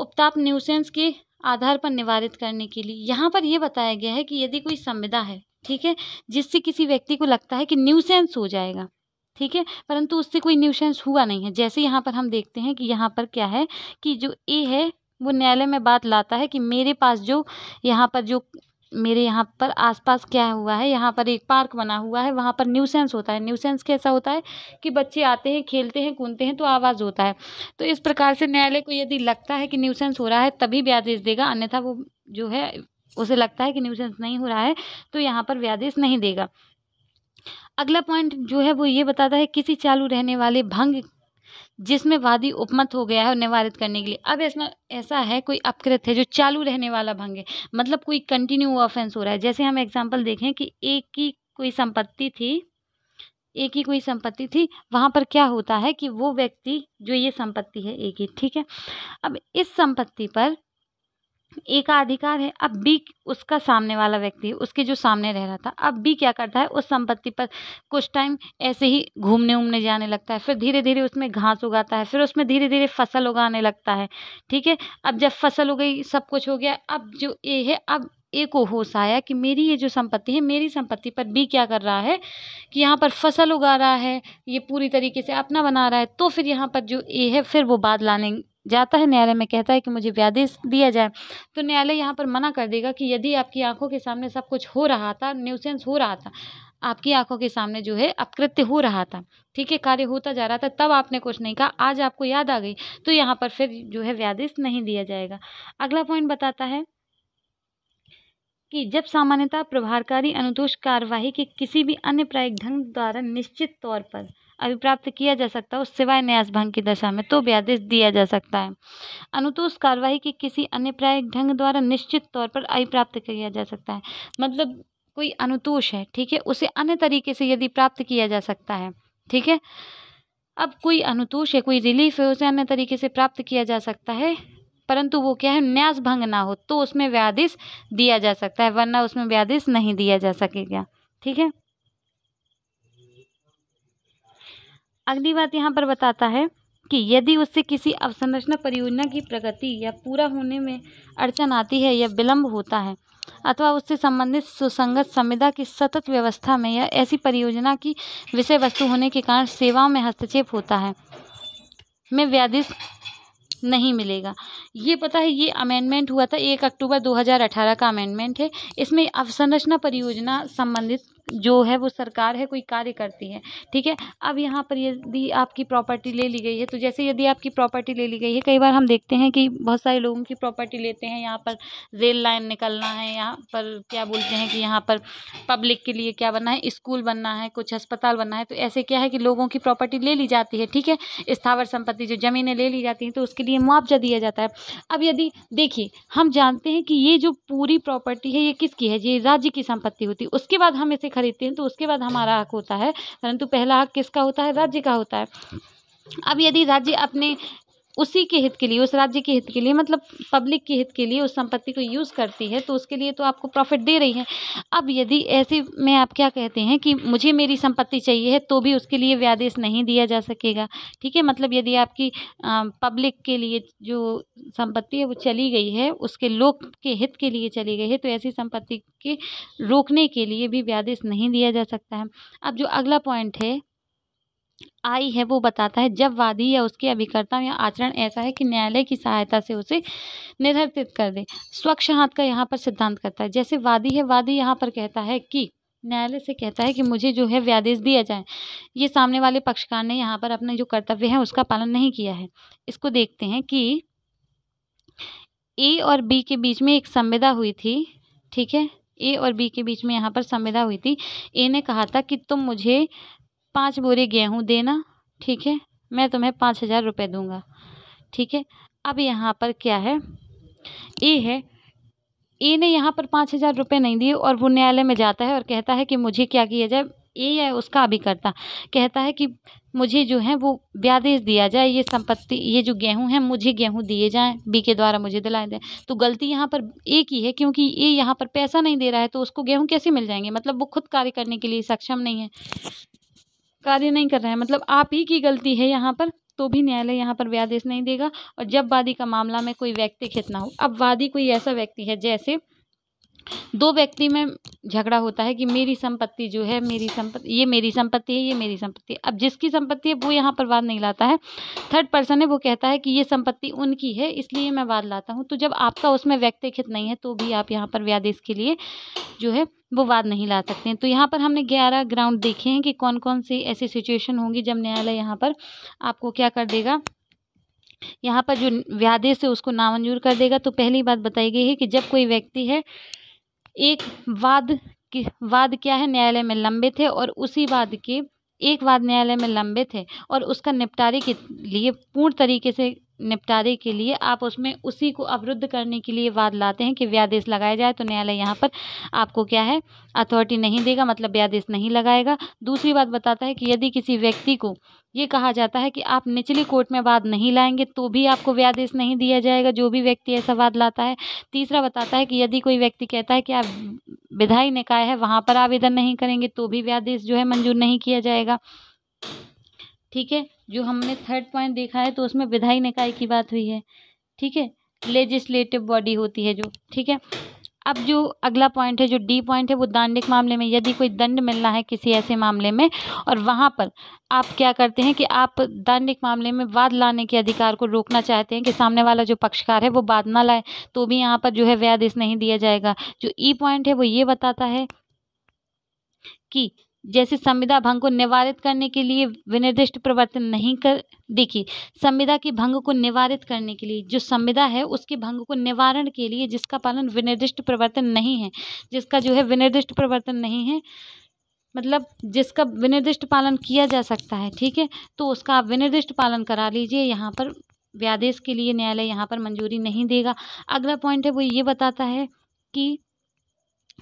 उपताप न्यूसेंस के आधार पर निवारित करने के लिए यहाँ पर यह बताया गया है कि यदि कोई संविदा है ठीक है जिससे किसी व्यक्ति को लगता है कि न्यूसेंस हो जाएगा ठीक है परंतु उससे कोई न्यूसेंस हुआ नहीं है जैसे यहाँ पर हम देखते हैं कि यहाँ पर क्या है कि जो ए है वो न्यायालय में बात लाता है कि मेरे पास जो यहाँ पर जो मेरे यहाँ पर आसपास क्या हुआ है यहाँ पर एक पार्क बना हुआ है वहाँ पर न्यूसेंस होता है न्यूसेंस कैसा होता है कि बच्चे आते हैं खेलते हैं कूदते हैं तो आवाज़ होता है तो इस प्रकार से न्यायालय को यदि लगता है कि न्यूसेंस हो रहा है तभी ब्यादेश देगा अन्यथा वो जो है उसे लगता है कि न्यूसेंस नहीं हो रहा है तो यहाँ पर ब्यादेश नहीं देगा अगला पॉइंट जो है वो ये बताता है किसी चालू रहने वाले भंग जिसमें वादी उपमत हो गया है निवारित करने के लिए अब इसमें ऐसा है कोई अपकृत है जो चालू रहने वाला भंग है मतलब कोई कंटिन्यू ऑफेंस हो रहा है जैसे हम एग्जाम्पल देखें कि एक की कोई संपत्ति थी एक ही कोई संपत्ति थी वहाँ पर क्या होता है कि वो व्यक्ति जो ये संपत्ति है एक ही ठीक है अब इस संपत्ति पर ए का अधिकार है अब बी उसका सामने वाला व्यक्ति उसके जो सामने रह रहा था अब बी क्या करता है उस संपत्ति पर कुछ टाइम ऐसे ही घूमने उमने जाने लगता है फिर धीरे धीरे उसमें घास उगाता है फिर उसमें धीरे धीरे फसल उगाने लगता है ठीक है अब जब फसल हो गई सब कुछ हो गया अब जो ए है अब ए को होश आया कि मेरी ये जो संपत्ति है मेरी संपत्ति पर बी क्या कर रहा है कि यहाँ पर फसल उगा रहा है ये पूरी तरीके से अपना बना रहा है तो फिर यहाँ पर जो ए है फिर वो बाद लाने जाता है न्यायालय में कहता है कि मुझे व्यादेश दिया जाए तो न्यायालय यहाँ पर मना कर देगा कि यदि आपकी आंखों के सामने सब कुछ हो रहा था न्यूसेंस हो रहा था आपकी आंखों के सामने जो है अपकृत्य हो रहा था ठीक है कार्य होता जा रहा था तब आपने कुछ नहीं कहा आज आपको याद आ गई तो यहाँ पर फिर जो है व्यादेश नहीं दिया जाएगा अगला पॉइंट बताता है कि जब सामान्यतः प्रभारकारी अनुदोष कार्यवाही के किसी भी अन्य प्रायिक ढंग द्वारा निश्चित तौर पर अभिप्राप्त किया जा सकता है उस सिवाय न्यास भंग की दशा में तो भी आदेश दिया जा सकता है अनुतोष कार्यवाही के किसी अन्य प्रायिक ढंग द्वारा निश्चित तौर पर अभिप्राप्त किया जा सकता है मतलब कोई अनुतोष है ठीक है उसे अन्य तरीके से यदि प्राप्त किया जा सकता है ठीक है अब कोई अनुतोष है कोई रिलीफ है उसे अन्य तरीके से प्राप्त किया जा सकता है परंतु वो क्या है न्यास भंग ना हो तो उसमें व्यादिश दिया जा सकता है वरना उसमें व्यादिश नहीं दिया जा सकेगा ठीक है अगली बात यहाँ पर बताता है कि यदि उससे किसी अवसंरचना परियोजना की प्रगति या पूरा होने में अड़चन आती है या विलम्ब होता है अथवा उससे संबंधित सुसंगत संविदा की सतत व्यवस्था में या ऐसी परियोजना की विषय वस्तु होने के कारण सेवाओं में हस्तक्षेप होता है में व्याधिश नहीं मिलेगा ये पता है ये अमेंडमेंट हुआ था एक अक्टूबर 2018 का अमेंडमेंट है इसमें अवसंरचना परियोजना संबंधित जो है वो सरकार है कोई कार्य करती है ठीक है अब यहाँ पर यदि आपकी प्रॉपर्टी ले ली गई है तो जैसे यदि आपकी प्रॉपर्टी ले ली गई है कई बार हम देखते हैं कि बहुत सारे लोगों की प्रॉपर्टी लेते हैं यहाँ पर रेल लाइन निकलना है यहाँ पर क्या बोलते हैं कि यहाँ पर पब्लिक के लिए क्या बनना है स्कूल बनना है कुछ अस्पताल बनना है तो ऐसे क्या है कि लोगों की प्रॉपर्टी ले ली जाती है ठीक है स्थावर संपत्ति जो ज़मीनें ले ली जाती हैं तो उसके लिए मुआवजा दिया जाता है अब यदि देखिए हम जानते हैं कि ये जो पूरी प्रॉपर्टी है ये किसकी है ये राज्य की संपत्ति होती है उसके बाद हम इसे खरीदते हैं तो उसके बाद हमारा हक होता है परंतु पहला हक किसका होता है राज्य का होता है अब यदि राज्य अपने उसी के हित के लिए उस राज्य के हित के लिए मतलब पब्लिक के हित के लिए उस संपत्ति को यूज़ करती है तो उसके लिए तो आपको प्रॉफिट दे रही है अब यदि ऐसे में आप क्या कहते हैं कि मुझे मेरी संपत्ति चाहिए है तो भी उसके लिए व्यादेश नहीं दिया जा सकेगा ठीक है मतलब यदि आपकी पब्लिक के लिए जो संपत्ति है वो चली गई है उसके लोक के हित के लिए चली गई है तो ऐसी संपत्ति के रोकने के लिए भी व्यादेश नहीं दिया जा सकता है अब जो अगला पॉइंट है आई है वो बताता है जब वादी या उसके अभिकर्ता या आचरण ऐसा है कि न्यायालय की सहायता से उसे निर्धारित कर दे स्वच्छ हाथ का यहाँ पर सिद्धांत करता है जैसे वादी है वादी यहाँ पर कहता है कि न्यायालय से कहता है कि मुझे जो है व्यादेश दिया जाए ये सामने वाले पक्षकार ने यहाँ पर अपने जो कर्तव्य है उसका पालन नहीं किया है इसको देखते हैं कि ए और बी के बीच में एक संविदा हुई थी ठीक है ए और बी के बीच में यहाँ पर संविदा हुई थी ए ने कहा था कि तुम मुझे पाँच बोरी गेहूँ देना ठीक है मैं तुम्हें पाँच हज़ार रुपये दूँगा ठीक है अब यहाँ पर क्या है ए है ए ने यहाँ पर पाँच हज़ार रुपये नहीं दिए और वो न्यायालय में जाता है और कहता है कि मुझे क्या किया जाए ए है उसका अभी करता कहता है कि मुझे जो है वो व्यादेश दिया जाए ये संपत्ति ये जो गेहूँ है मुझे गेहूँ दिए जाएँ बी के द्वारा मुझे दिलाए दें तो गलती यहाँ पर ए की है क्योंकि ए यहाँ पर पैसा नहीं दे रहा है तो उसको गेहूँ कैसे मिल जाएंगे मतलब वो खुद कार्य करने के लिए सक्षम नहीं है कार्य नहीं कर रहा है मतलब आप ही की गलती है यहाँ पर तो भी न्यायालय यहाँ पर व्यादेश नहीं देगा और जब वादी का मामला में कोई व्यक्ति खेतना हो अब वादी कोई ऐसा व्यक्ति है जैसे दो व्यक्ति में झगड़ा होता है कि मेरी संपत्ति जो है मेरी संपत्ति ये मेरी संपत्ति है ये मेरी संपत्ति है अब जिसकी संपत्ति है वो यहाँ पर वाद नहीं लाता है थर्ड पर्सन है वो कहता है कि ये संपत्ति उनकी है इसलिए मैं वाद लाता हूँ तो जब आपका उसमें व्यक्तिक हित नहीं है तो भी आप यहाँ पर व्यादेश के लिए जो है वो वाद नहीं ला सकते हैं तो यहाँ पर हमने ग्यारह ग्राउंड देखे हैं कि कौन कौन सी ऐसी सिचुएशन होंगी जब न्यायालय यहाँ पर आपको क्या कर देगा यहाँ पर जो व्यादेश है उसको नामंजूर कर देगा तो पहली बात बताई गई है कि जब कोई व्यक्ति है एक वाद के वाद क्या है न्यायालय में लंबे थे और उसी वाद के एक वाद न्यायालय में लंबे थे और उसका निपटारे के लिए पूर्ण तरीके से निपटारे के लिए आप उसमें उसी को अवरुद्ध करने के लिए वाद लाते हैं कि व्यादेश लगाया जाए तो न्यायालय यहाँ पर आपको क्या है अथॉरिटी नहीं देगा मतलब व्यादेश नहीं लगाएगा दूसरी बात बताता है कि यदि किसी व्यक्ति को ये कहा जाता है कि आप निचली कोर्ट में वाद नहीं लाएंगे तो भी आपको व्यादेश नहीं दिया जाएगा जो भी व्यक्ति ऐसा वाद लाता है तीसरा बताता है कि यदि कोई व्यक्ति कहता है कि आप विधायी निकाय है वहाँ पर आवेदन नहीं करेंगे तो भी व्यादेश जो है मंजूर नहीं किया जाएगा ठीक है जो हमने थर्ड पॉइंट देखा है तो उसमें विधायी निकाय की बात हुई है ठीक है लेजिस्लेटिव बॉडी होती है जो ठीक है अब जो अगला पॉइंट है जो डी पॉइंट है वो दांडिक मामले में यदि कोई दंड मिलना है किसी ऐसे मामले में और वहाँ पर आप क्या करते हैं कि आप दांडिक मामले में वाद लाने के अधिकार को रोकना चाहते हैं कि सामने वाला जो पक्षकार है वो वाद ना लाए तो भी यहाँ पर जो है व्यादेश नहीं दिया जाएगा जो ई e पॉइंट है वो ये बताता है कि जैसे संविदा भंग को निवारित करने के लिए विनिर्दिष्ट प्रवर्तन नहीं कर देखिए संविदा के भंग को निवारित करने के लिए जो संविदा है उसके भंग को निवारण के लिए जिसका पालन विनिर्दिष्ट प्रवर्तन नहीं है जिसका जो है विनिर्दिष्ट प्रवर्तन नहीं है मतलब जिसका विनिर्दिष्ट पालन किया जा सकता है ठीक है तो उसका आप विनिर्दिष्ट पालन करा लीजिए यहाँ पर व्यादेश के लिए न्यायालय यहाँ पर मंजूरी नहीं देगा अगला पॉइंट है वो ये बताता है कि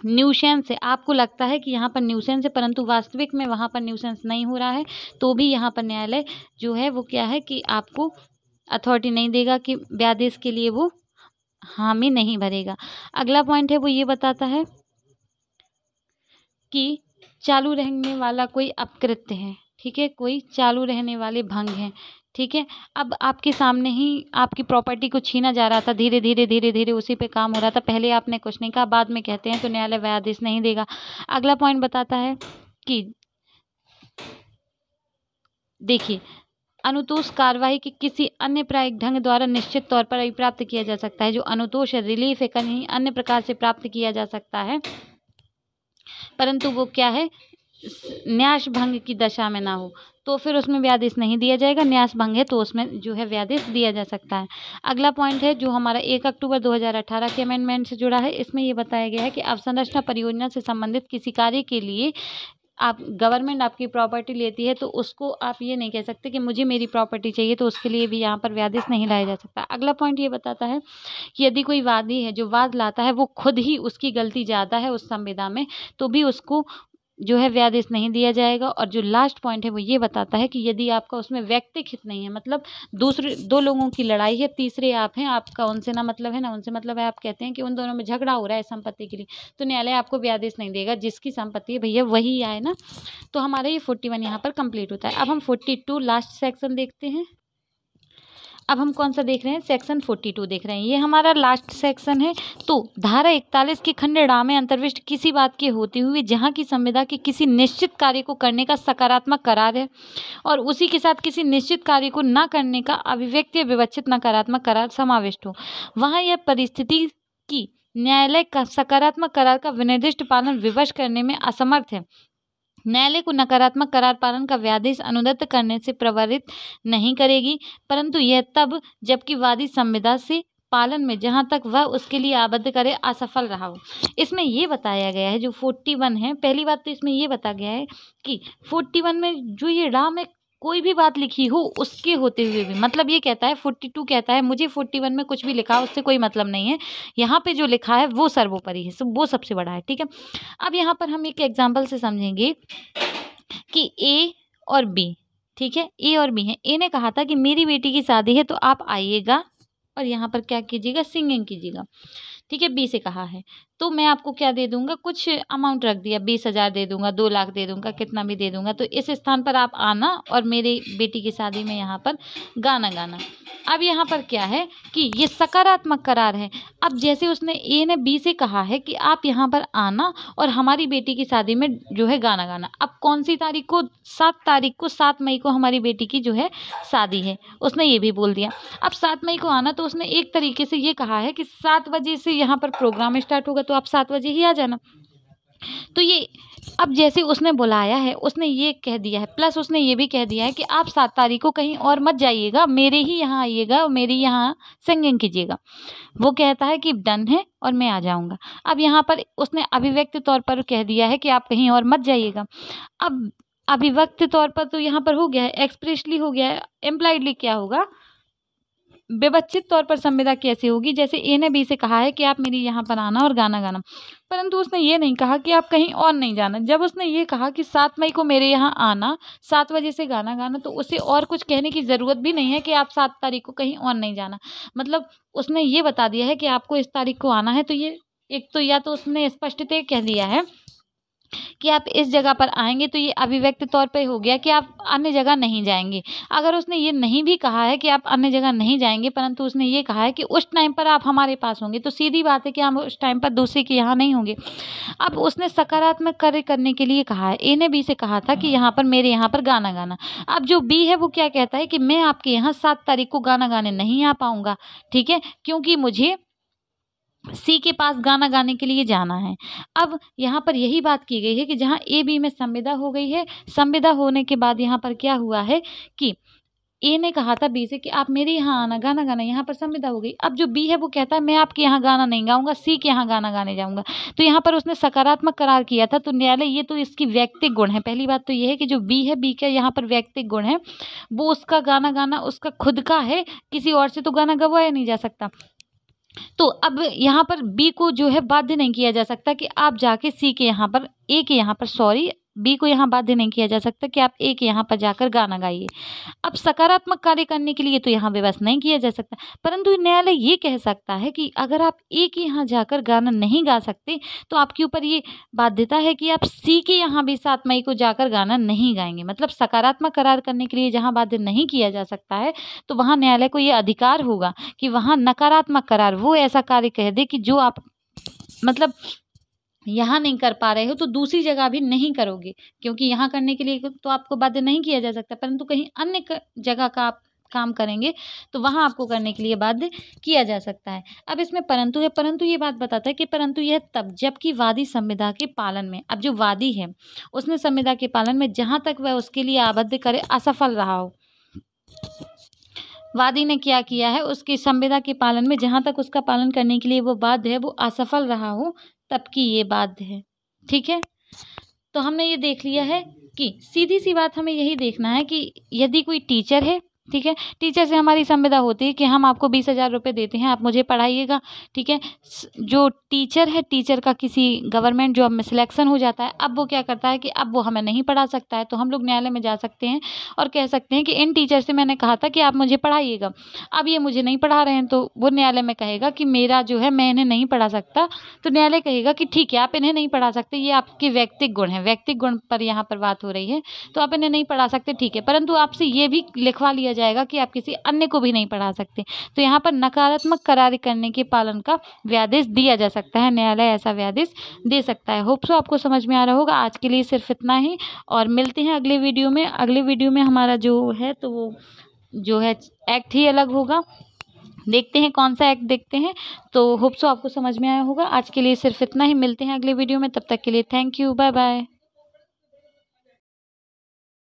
न्यूसेंस है आपको लगता है कि यहाँ पर न्यूसेंस है परंतु वास्तविक में वहाँ पर न्यूसेंस नहीं हो रहा है तो भी यहाँ पर न्यायालय जो है वो क्या है कि आपको अथॉरिटी नहीं देगा कि व्यादेश के लिए वो हामी नहीं भरेगा अगला पॉइंट है वो ये बताता है कि चालू रहने वाला कोई अपकृत्य है ठीक है कोई चालू रहने वाले भंग हैं ठीक है अब आपके सामने ही आपकी प्रॉपर्टी को छीना जा रहा था धीरे धीरे धीरे धीरे उसी पे काम हो रहा था पहले आपने कुछ नहीं कहा बाद में कहते हैं तो न्यायालय वह आदेश नहीं देगा अगला पॉइंट बताता है कि देखिए अनुतोष कार्यवाही के किसी अन्य प्रायिक ढंग द्वारा निश्चित तौर पर प्राप्त किया जा सकता है जो अनुतोष है रिलीफ है कहीं अन्य प्रकार से प्राप्त किया जा सकता है परंतु वो क्या है न्यास भंग की दशा में ना हो तो फिर उसमें व्याधिश नहीं दिया जाएगा न्यास भंग है तो उसमें जो है व्यादेश दिया जा सकता है अगला पॉइंट है जो हमारा एक अक्टूबर 2018 के अमेंडमेंट से जुड़ा है इसमें यह बताया गया है कि अवसंरचना परियोजना से संबंधित किसी कार्य के लिए आप गवर्नमेंट आपकी प्रॉपर्टी लेती है तो उसको आप ये नहीं कह सकते कि मुझे मेरी प्रॉपर्टी चाहिए तो उसके लिए भी यहाँ पर व्याधिश नहीं लाया जा सकता अगला पॉइंट ये बताता है कि यदि कोई वादी है जो वाद लाता है वो खुद ही उसकी गलती ज़्यादा है उस संविदा में तो भी उसको जो है व्यादेश नहीं दिया जाएगा और जो लास्ट पॉइंट है वो ये बताता है कि यदि आपका उसमें व्यक्तिक हित नहीं है मतलब दूसरे दो लोगों की लड़ाई है तीसरे आप हैं आपका उनसे ना मतलब है ना उनसे मतलब है आप कहते हैं कि उन दोनों में झगड़ा हो रहा है संपत्ति के लिए तो न्यायालय आपको व्यादेश नहीं देगा जिसकी संपत्ति है भैया वही आए ना तो हमारा ये फोर्टी वन यहाँ पर कंप्लीट होता है अब हम फोर्टी टू लास्ट सेक्शन देखते हैं अब हम कौन सा देख रहे हैं सेक्शन फोर्टी टू देख रहे हैं ये हमारा लास्ट सेक्शन है तो धारा इकतालीस के खंड डा में अंतर्विष्ट किसी बात की होती हुई जहाँ की संविदा के किसी निश्चित कार्य को करने का सकारात्मक करार है और उसी के साथ किसी निश्चित कार्य को न करने का अभिव्यक्ति या विवक्षित नकारात्मक करार समाविष्ट हो वहाँ यह परिस्थिति की न्यायालय का सकारात्मक करार का विनिर्दिष्ट पालन विवश करने में असमर्थ है न्यायालय को नकारात्मक करार पालन का व्यादेश अनुदत्त करने से प्रवरित नहीं करेगी परंतु यह तब जबकि वादी संविदा से पालन में जहाँ तक वह उसके लिए आबद्ध करे असफल रहा हो इसमें ये बताया गया है जो फोर्टी वन है पहली बात तो इसमें ये बताया गया है कि फोर्टी वन में जो ये राम एक कोई भी बात लिखी हो उसके होते हुए भी मतलब ये कहता है फोर्टी टू कहता है मुझे फोर्टी वन में कुछ भी लिखा उससे कोई मतलब नहीं है यहाँ पे जो लिखा है वो सर्वोपरि है वो सबसे बड़ा है ठीक है अब यहाँ पर हम एक एग्जाम्पल से समझेंगे कि ए और बी ठीक है ए और बी है ए ने कहा था कि मेरी बेटी की शादी है तो आप आइएगा और यहाँ पर क्या कीजिएगा सिंगिंग कीजिएगा ठीक है बी से कहा है तो मैं आपको क्या दे दूंगा कुछ अमाउंट रख दिया बीस हज़ार दे दूंगा दो लाख दे दूंगा कितना भी दे दूंगा तो इस स्थान पर आप आना और मेरी बेटी की शादी में यहाँ पर गाना गाना अब यहाँ पर क्या है कि ये सकारात्मक करार है अब जैसे उसने ए ने बी से कहा है कि आप यहाँ पर आना और हमारी बेटी की शादी में जो है गाना गाना अब कौन सी तारीख को सात तारीख को सात मई को हमारी बेटी की जो है शादी है उसने ये भी बोल दिया अब सात मई को आना तो उसने एक तरीके से ये कहा है कि सात बजे से यहाँ पर प्रोग्राम स्टार्ट होगा तो आप सात बजे ही आ जाना तो ये अब जैसे उसने बुलाया है उसने ये कह दिया है प्लस उसने ये भी कह दिया है कि आप सात तारीख को कहीं और मत जाइएगा मेरे ही यहाँ आइएगा मेरे यहाँ सिंगिंग कीजिएगा वो कहता है कि डन है और मैं आ जाऊँगा अब यहाँ पर उसने अभिव्यक्त तौर पर कह दिया है कि आप कहीं और मत जाइएगा अब अभिव्यक्त तौर पर तो यहाँ पर हो गया है एक्सप्रेसली हो गया है एम्प्लाइडली क्या होगा व्यवस्थित तौर पर संविदा कैसे होगी जैसे ए ने बी से कहा है कि आप मेरी यहाँ पर आना और गाना गाना परंतु उसने ये नहीं कहा कि आप कहीं और नहीं जाना जब उसने ये कहा कि सात मई को मेरे यहाँ आना सात बजे से गाना गाना तो उसे और कुछ कहने की ज़रूरत भी नहीं है कि आप सात तारीख को कहीं और नहीं जाना मतलब उसने ये बता दिया है कि आपको इस तारीख को आना है तो ये एक तो या तो उसने स्पष्टतः कह दिया है कि आप इस जगह पर आएंगे तो ये अभिव्यक्त तौर पे हो गया कि आप अन्य जगह नहीं जाएंगे अगर उसने ये नहीं भी कहा है कि आप अन्य जगह नहीं जाएंगे परंतु उसने ये कहा है कि उस टाइम पर आप हमारे पास होंगे तो सीधी बात है कि हम उस टाइम पर दूसरे के यहाँ नहीं होंगे अब उसने सकारात्मक कार्य करने के लिए कहा है ए ने बी से कहा था कि हाँ। यहाँ पर मेरे यहाँ पर गाना गाना अब जो बी है वो क्या कहता है कि मैं आपके यहाँ सात तारीख को गाना गाने नहीं आ पाऊँगा ठीक है क्योंकि मुझे सी के पास गाना गाने के लिए जाना है अब यहाँ पर यही बात की गई है कि जहाँ ए बी में संविदा हो गई है संविदा होने के बाद यहाँ पर क्या हुआ है कि ए ने कहा था बी से कि आप मेरे यहाँ आना गाना गाना यहाँ पर संविदा हो गई अब जो बी है वो कहता है मैं आपके यहाँ गाना नहीं गाऊंगा सी के यहाँ गाना गाने जाऊंगा तो यहाँ पर उसने सकारात्मक करार किया था तो न्यायालय ये तो इसकी व्यक्तिक गुण है पहली बात तो ये है कि जो बी है बी का यहाँ पर व्यक्तिक गुण है वो उसका गाना गाना उसका खुद का है किसी और से तो गाना गवाया नहीं जा सकता तो अब यहाँ पर बी को जो है बाध्य नहीं किया जा सकता कि आप जाके सी के यहाँ पर ए के यहाँ पर सॉरी बी को यहाँ बाध्य नहीं किया जा सकता कि आप ए के यहाँ पर जाकर गाना गाइए अब सकारात्मक कार्य करने के लिए तो यहाँ व्यवस्था नहीं किया जा सकता परंतु न्यायालय ये कह सकता है कि अगर आप ए के यहाँ जाकर गाना नहीं गा सकते तो आपके ऊपर ये बाध्यता है कि आप सी के यहाँ भी सात मई को जाकर गाना नहीं गाएंगे मतलब सकारात्मक करार करने के लिए जहाँ बाध्य नहीं किया जा सकता है तो वहाँ न्यायालय को ये अधिकार होगा कि वहाँ नकारात्मक करार वो ऐसा कार्य कह दे कि जो आप मतलब यहाँ नहीं कर पा रहे हो तो दूसरी जगह भी नहीं करोगे क्योंकि यहाँ करने के लिए तो आपको बाध्य नहीं किया जा सकता परंतु कहीं अन्य जगह का आप काम करेंगे तो वहाँ आपको करने के लिए बाध्य किया जा सकता है अब इसमें परंतु है परंतु ये बात बताता है कि परंतु यह तब जबकि वादी संविधा के पालन में अब जो वादी है उसने संविधा के पालन में जहाँ तक वह उसके लिए आबद्ध करे असफल रहा हो वादी ने क्या किया है उसकी संविधा के पालन में जहाँ तक उसका पालन करने के लिए वो बाध्य है वो असफल रहा हो तब की ये बात है ठीक है तो हमने ये देख लिया है कि सीधी सी बात हमें यही देखना है कि यदि कोई टीचर है ठीक है टीचर से हमारी संविदा होती है कि हम आपको बीस हज़ार रुपये देते हैं आप मुझे पढ़ाइएगा ठीक है जो टीचर है टीचर का किसी गवर्नमेंट जॉब में सिलेक्शन हो जाता है अब वो क्या करता है कि अब वो हमें नहीं पढ़ा सकता है तो हम लोग न्यायालय में जा सकते हैं और कह सकते हैं कि इन टीचर से मैंने कहा था कि आप मुझे पढ़ाइएगा अब ये मुझे नहीं पढ़ा रहे हैं तो वो न्यायालय में कहेगा कि मेरा जो है मैं इन्हें नहीं पढ़ा सकता तो न्यायालय कहेगा कि ठीक है आप इन्हें नहीं पढ़ा सकते ये आपके व्यक्तिक गुण हैं व्यक्तिक गुण पर यहाँ पर बात हो रही है तो आप इन्हें नहीं पढ़ा सकते ठीक है परंतु आपसे ये भी लिखवा लिया जाएगा कि आप किसी अन्य को भी नहीं पढ़ा सकते तो यहाँ पर नकारात्मक करार करने के पालन का व्यादेश दिया जा सकता है न्यायालय ऐसा व्यादेश दे सकता है होप्सो आपको समझ में आ रहा होगा आज के लिए सिर्फ इतना ही और मिलते हैं अगले वीडियो में अगले वीडियो में हमारा जो है तो वो जो है एक्ट ही अलग होगा देखते हैं कौन सा एक्ट देखते हैं तो होप्सो आपको समझ में आया होगा आज के लिए सिर्फ इतना ही मिलते हैं अगले वीडियो में तब तक के लिए थैंक यू बाय बाय